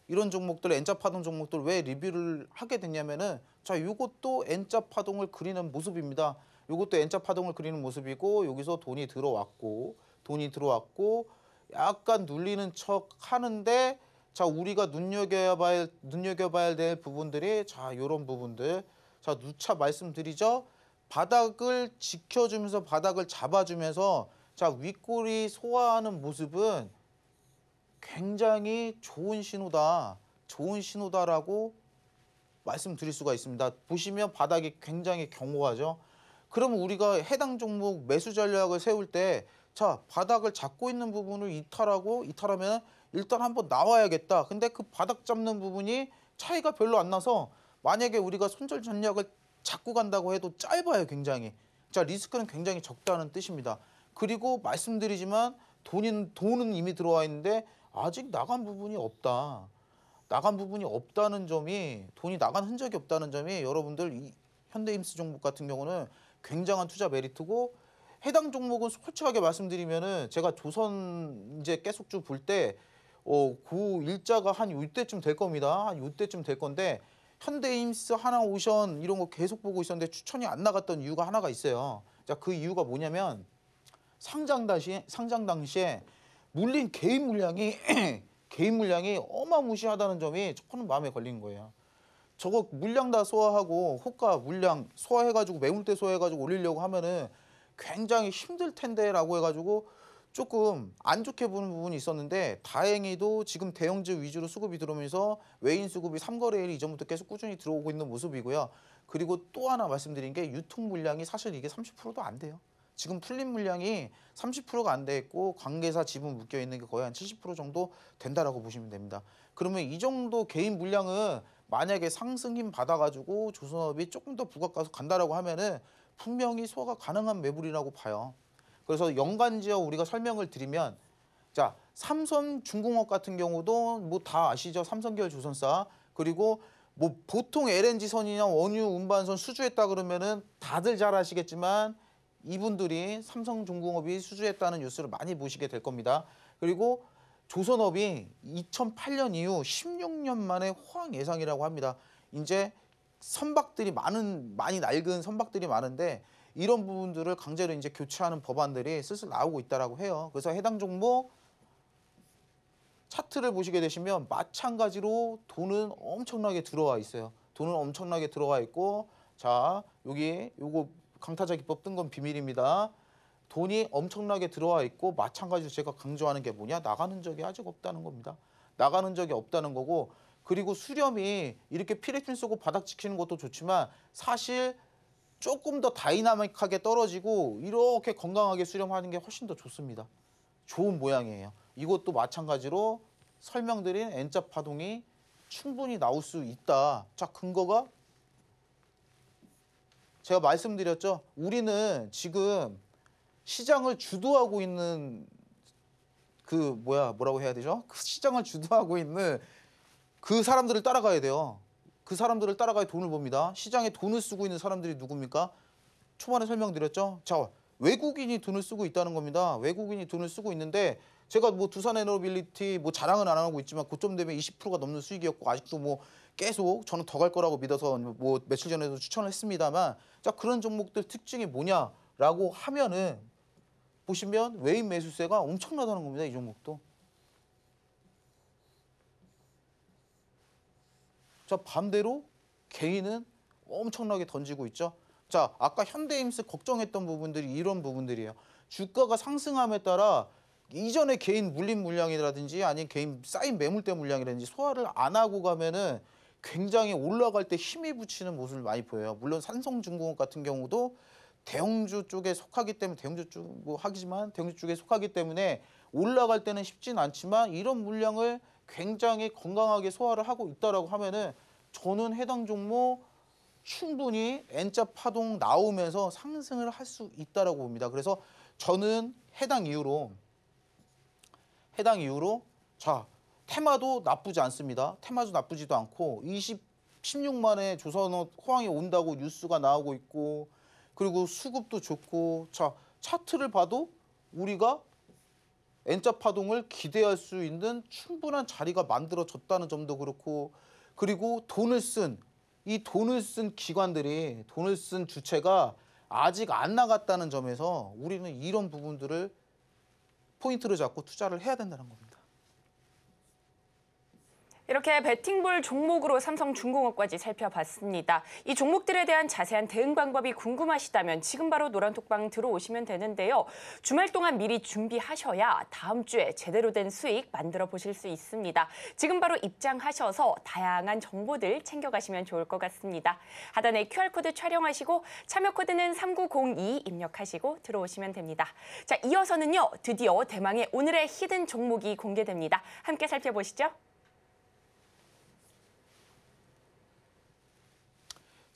이런 종목들 N자 파동 종목들 왜 리뷰를 하게 됐냐면은 자 이것도 N자 파동을 그리는 모습입니다. 이것도 N자 파동을 그리는 모습이고 여기서 돈이 들어왔고 돈이 들어왔고 약간 눌리는 척 하는데 자 우리가 눈여겨봐야 눈여겨봐야 될 부분들이 자 이런 부분들 자 누차 말씀드리죠 바닥을 지켜주면서 바닥을 잡아주면서 자 윗골이 소화하는 모습은 굉장히 좋은 신호다 좋은 신호다라고 말씀드릴 수가 있습니다 보시면 바닥이 굉장히 경호하죠 그럼 우리가 해당 종목 매수 전략을 세울 때 자, 바닥을 잡고 있는 부분을 이탈하고 이탈하면 일단 한번 나와야겠다. 근데 그 바닥 잡는 부분이 차이가 별로 안 나서 만약에 우리가 손절 전략을 잡고 간다고 해도 짧아요, 굉장히. 자, 리스크는 굉장히 적다는 뜻입니다. 그리고 말씀드리지만 돈인, 돈은 이미 들어와 있는데 아직 나간 부분이 없다. 나간 부분이 없다는 점이 돈이 나간 흔적이 없다는 점이 여러분들 이 현대임스 종목 같은 경우는 굉장한 투자 메리트고 해당 종목은 솔직하게 말씀드리면은 제가 조선 이제 계속주볼때 어, 그 일자가 한 이때쯤 될 겁니다. 한 이때쯤 될 건데 현대임스, 하나오션 이런 거 계속 보고 있었는데 추천이 안 나갔던 이유가 하나가 있어요. 자, 그 이유가 뭐냐면 상장 당시 상장 당시에 물린 개인 물량이 <clears throat> 개인 물량이 어마무시하다는 점이 조금 마음에 걸린 거예요. 저거 물량 다 소화하고 호가 물량 소화해가지고 매울 때 소화해가지고 올리려고 하면은 굉장히 힘들 텐데라고 해가지고 조금 안 좋게 보는 부분이 있었는데 다행히도 지금 대형주 위주로 수급이 들어오면서 외인 수급이 3거래일 이전부터 계속 꾸준히 들어오고 있는 모습이고요. 그리고 또 하나 말씀드린 게 유통 물량이 사실 이게 30%도 안 돼요. 지금 풀린 물량이 30%가 안 돼 있고 관계사 지분 묶여 있는 게 거의 한 70% 정도 된다라고 보시면 됩니다. 그러면 이 정도 개인 물량은 만약에 상승임 받아가지고 조선업이 조금 더 부각가서 간다라고 하면은 분명히 소화가 가능한 매물이라고 봐요. 그래서 연간지어 우리가 설명을 드리면 자 삼성 중공업 같은 경우도 뭐 다 아시죠 삼성계열 조선사 그리고 뭐 보통 LNG 선이나 원유 운반선 수주했다 그러면은 다들 잘 아시겠지만 이분들이 삼성중공업이 수주했다는 뉴스를 많이 보시게 될 겁니다. 그리고 조선업이 2008년 이후 16년 만에 호황 예상이라고 합니다. 이제 선박들이 많은 많이 낡은 선박들이 많은데 이런 부분들을 강제로 이제 교체하는 법안들이 슬슬 나오고 있다라고 해요. 그래서 해당 정보 차트를 보시게 되시면 마찬가지로 돈은 엄청나게 들어와 있어요. 돈은 엄청나게 들어와 있고 자 여기 요거 강타자 기법 뜬 건 비밀입니다. 돈이 엄청나게 들어와 있고 마찬가지로 제가 강조하는 게 뭐냐 나가는 적이 아직 없다는 겁니다. 나가는 적이 없다는 거고 그리고 수렴이 이렇게 피레핀 쓰고 바닥 지키는 것도 좋지만 사실 조금 더 다이나믹하게 떨어지고 이렇게 건강하게 수렴하는 게 훨씬 더 좋습니다. 좋은 모양이에요. 이것도 마찬가지로 설명드린 N자 파동이 충분히 나올 수 있다. 자, 근거가 제가 말씀드렸죠. 우리는 지금 시장을 주도하고 있는 그 뭐야 뭐라고 해야 되죠? 그 시장을 주도하고 있는 그 사람들을 따라가야 돼요. 그 사람들을 따라가야 돈을 봅니다. 시장에 돈을 쓰고 있는 사람들이 누굽니까? 초반에 설명드렸죠. 자, 외국인이 돈을 쓰고 있다는 겁니다. 외국인이 돈을 쓰고 있는데 제가 뭐 두산 에너빌리티 뭐 자랑은 안 하고 있지만 고점 되면 20%가 넘는 수익이었고 아직도 뭐 계속 저는 더 갈 거라고 믿어서 뭐 며칠 전에도 추천을 했습니다만 자 그런 종목들 특징이 뭐냐라고 하면은 보시면 외인 매수세가 엄청나다는 겁니다. 이 종목도. 자 반대로 개인은 엄청나게 던지고 있죠. 자 아까 현대임스 걱정했던 부분들이 이런 부분들이에요. 주가가 상승함에 따라 이전에 개인 물린 물량이라든지 아니면 개인 쌓인 매물대 물량이라든지 소화를 안 하고 가면은 굉장히 올라갈 때 힘이 붙이는 모습을 많이 보여요. 물론 산성중공업 같은 경우도 대형주 쪽에 속하기 때문에 대형주 쪽뭐 하지만 기 대형주 쪽에 속하기 때문에 올라갈 때는 쉽진 않지만 이런 물량을 굉장히 건강하게 소화를 하고 있다라고 하면은 저는 해당 종목 충분히 N자 파동 나오면서 상승을 할 수 있다라고 봅니다. 그래서 저는 해당 이유로 해당 이유로 자 테마도 나쁘지 않습니다. 테마도 나쁘지도 않고 20 16만에 조선호 호황이 온다고 뉴스가 나오고 있고 그리고 수급도 좋고 자 차트를 봐도 우리가 N자 파동을 기대할 수 있는 충분한 자리가 만들어졌다는 점도 그렇고 그리고 돈을 쓴 이 돈을 쓴 기관들이 돈을 쓴 주체가 아직 안 나갔다는 점에서 우리는 이런 부분들을 포인트를 잡고 투자를 해야 된다는 겁니다. 이렇게 배팅볼 종목으로 삼성중공업까지 살펴봤습니다. 이 종목들에 대한 자세한 대응 방법이 궁금하시다면 지금 바로 노란톡방 들어오시면 되는데요. 주말 동안 미리 준비하셔야 다음 주에 제대로 된 수익 만들어 보실 수 있습니다. 지금 바로 입장하셔서 다양한 정보들 챙겨가시면 좋을 것 같습니다. 하단에 QR코드 촬영하시고 참여 코드는 3902 입력하시고 들어오시면 됩니다. 자, 이어서는요. 드디어 대망의 오늘의 히든 종목이 공개됩니다. 함께 살펴보시죠.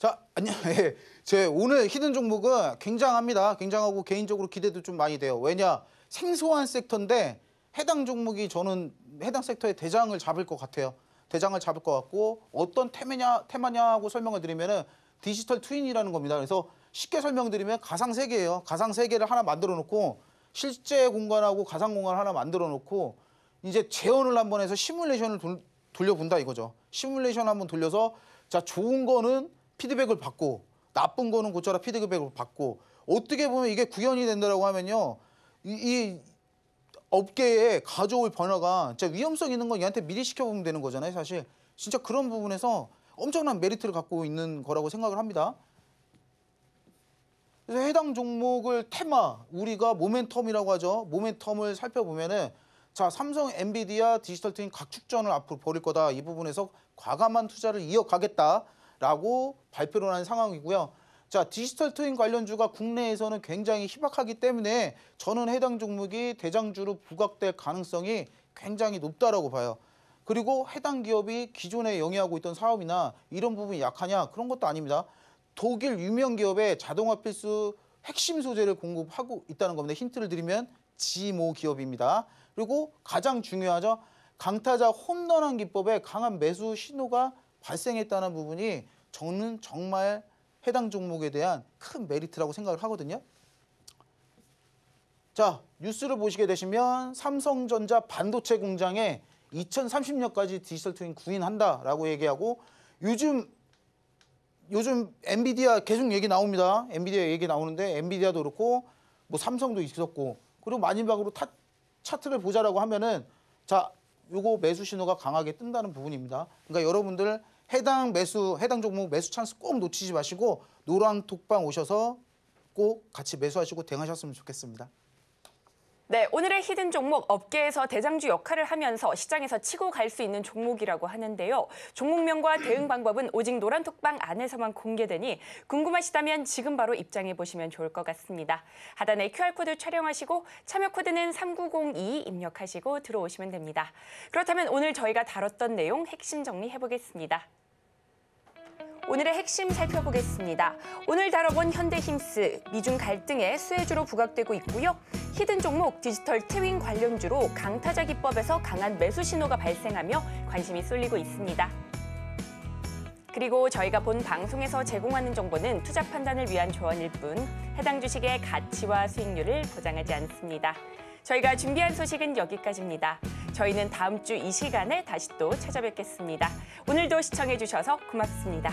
자, 안녕. <laughs> 예. 제 오늘 히든 종목은 굉장합니다. 굉장하고 개인적으로 기대도 좀 많이 돼요. 왜냐? 생소한 섹터인데 해당 종목이 저는 해당 섹터의 대장을 잡을 것 같아요. 대장을 잡을 것 같고 어떤 테마냐, 테마냐고 설명을 드리면은 디지털 트윈이라는 겁니다. 그래서 쉽게 설명드리면 가상 세계예요. 가상 세계를 하나 만들어 놓고 실제 공간하고 가상 공간 하나 만들어 놓고 이제 재현을 한번 해서 시뮬레이션을 돌려본다 이거죠. 시뮬레이션 한번 돌려서 자, 좋은 거는 피드백을 받고 나쁜 거는 고쳐라 피드백을 받고 어떻게 보면 이게 구현이 된다라고 하면요 이, 이 업계에 가져올 변화가 진짜 위험성 있는 건 얘한테 미리 시켜보면 되는 거잖아요 사실 진짜 그런 부분에서 엄청난 메리트를 갖고 있는 거라고 생각을 합니다. 그래서 해당 종목을 테마 우리가 모멘텀이라고 하죠. 모멘텀을 살펴보면은 자 삼성, 엔비디아, 디지털 트윈 각축전을 앞으로 벌일 거다. 이 부분에서 과감한 투자를 이어가겠다. 라고 발표를 한 상황이고요. 자, 디지털 트윈 관련주가 국내에서는 굉장히 희박하기 때문에 저는 해당 종목이 대장주로 부각될 가능성이 굉장히 높다라고 봐요. 그리고 해당 기업이 기존에 영위하고 있던 사업이나 이런 부분이 약하냐 그런 것도 아닙니다. 독일 유명 기업의 자동화 필수 핵심 소재를 공급하고 있다는 겁니다. 힌트를 드리면 지모 기업입니다. 그리고 가장 중요하죠. 강타자 홈런한 기법에 강한 매수 신호가 발생했다는 부분이 저는 정말 해당 종목에 대한 큰 메리트라고 생각을 하거든요. 자, 뉴스를 보시게 되시면 삼성전자 반도체 공장에 2030년까지 디지털 트윈 구인한다라고 얘기하고 요즘 요즘 엔비디아 계속 얘기 나옵니다. 엔비디아 얘기 나오는데 엔비디아도 그렇고 뭐 삼성도 있었고 그리고 마지막으로 타, 차트를 보자라고 하면은 자 요거 매수 신호가 강하게 뜬다는 부분입니다. 그러니까 여러분들 해당 매수 해당 종목 매수 찬스 꼭 놓치지 마시고 노랑 독방 오셔서 꼭 같이 매수하시고 대응하셨으면 좋겠습니다. 네, 오늘의 히든 종목 업계에서 대장주 역할을 하면서 시장에서 치고 갈 수 있는 종목이라고 하는데요. 종목명과 <clears throat> 대응 방법은 오직 노란톡방 안에서만 공개되니 궁금하시다면 지금 바로 입장해 보시면 좋을 것 같습니다. 하단에 QR코드 촬영하시고 참여 코드는 3902 입력하시고 들어오시면 됩니다. 그렇다면 오늘 저희가 다뤘던 내용 핵심 정리해 보겠습니다. 오늘의 핵심 살펴보겠습니다. 오늘 다뤄본 현대힘스, 미중 갈등의 수혜주로 부각되고 있고요. 히든 종목 디지털 트윈 관련주로 강타자 기법에서 강한 매수 신호가 발생하며 관심이 쏠리고 있습니다. 그리고 저희가 본 방송에서 제공하는 정보는 투자 판단을 위한 조언일 뿐 해당 주식의 가치와 수익률을 보장하지 않습니다. 저희가 준비한 소식은 여기까지입니다. 저희는 다음 주 이 시간에 다시 또 찾아뵙겠습니다. 오늘도 시청해주셔서 고맙습니다.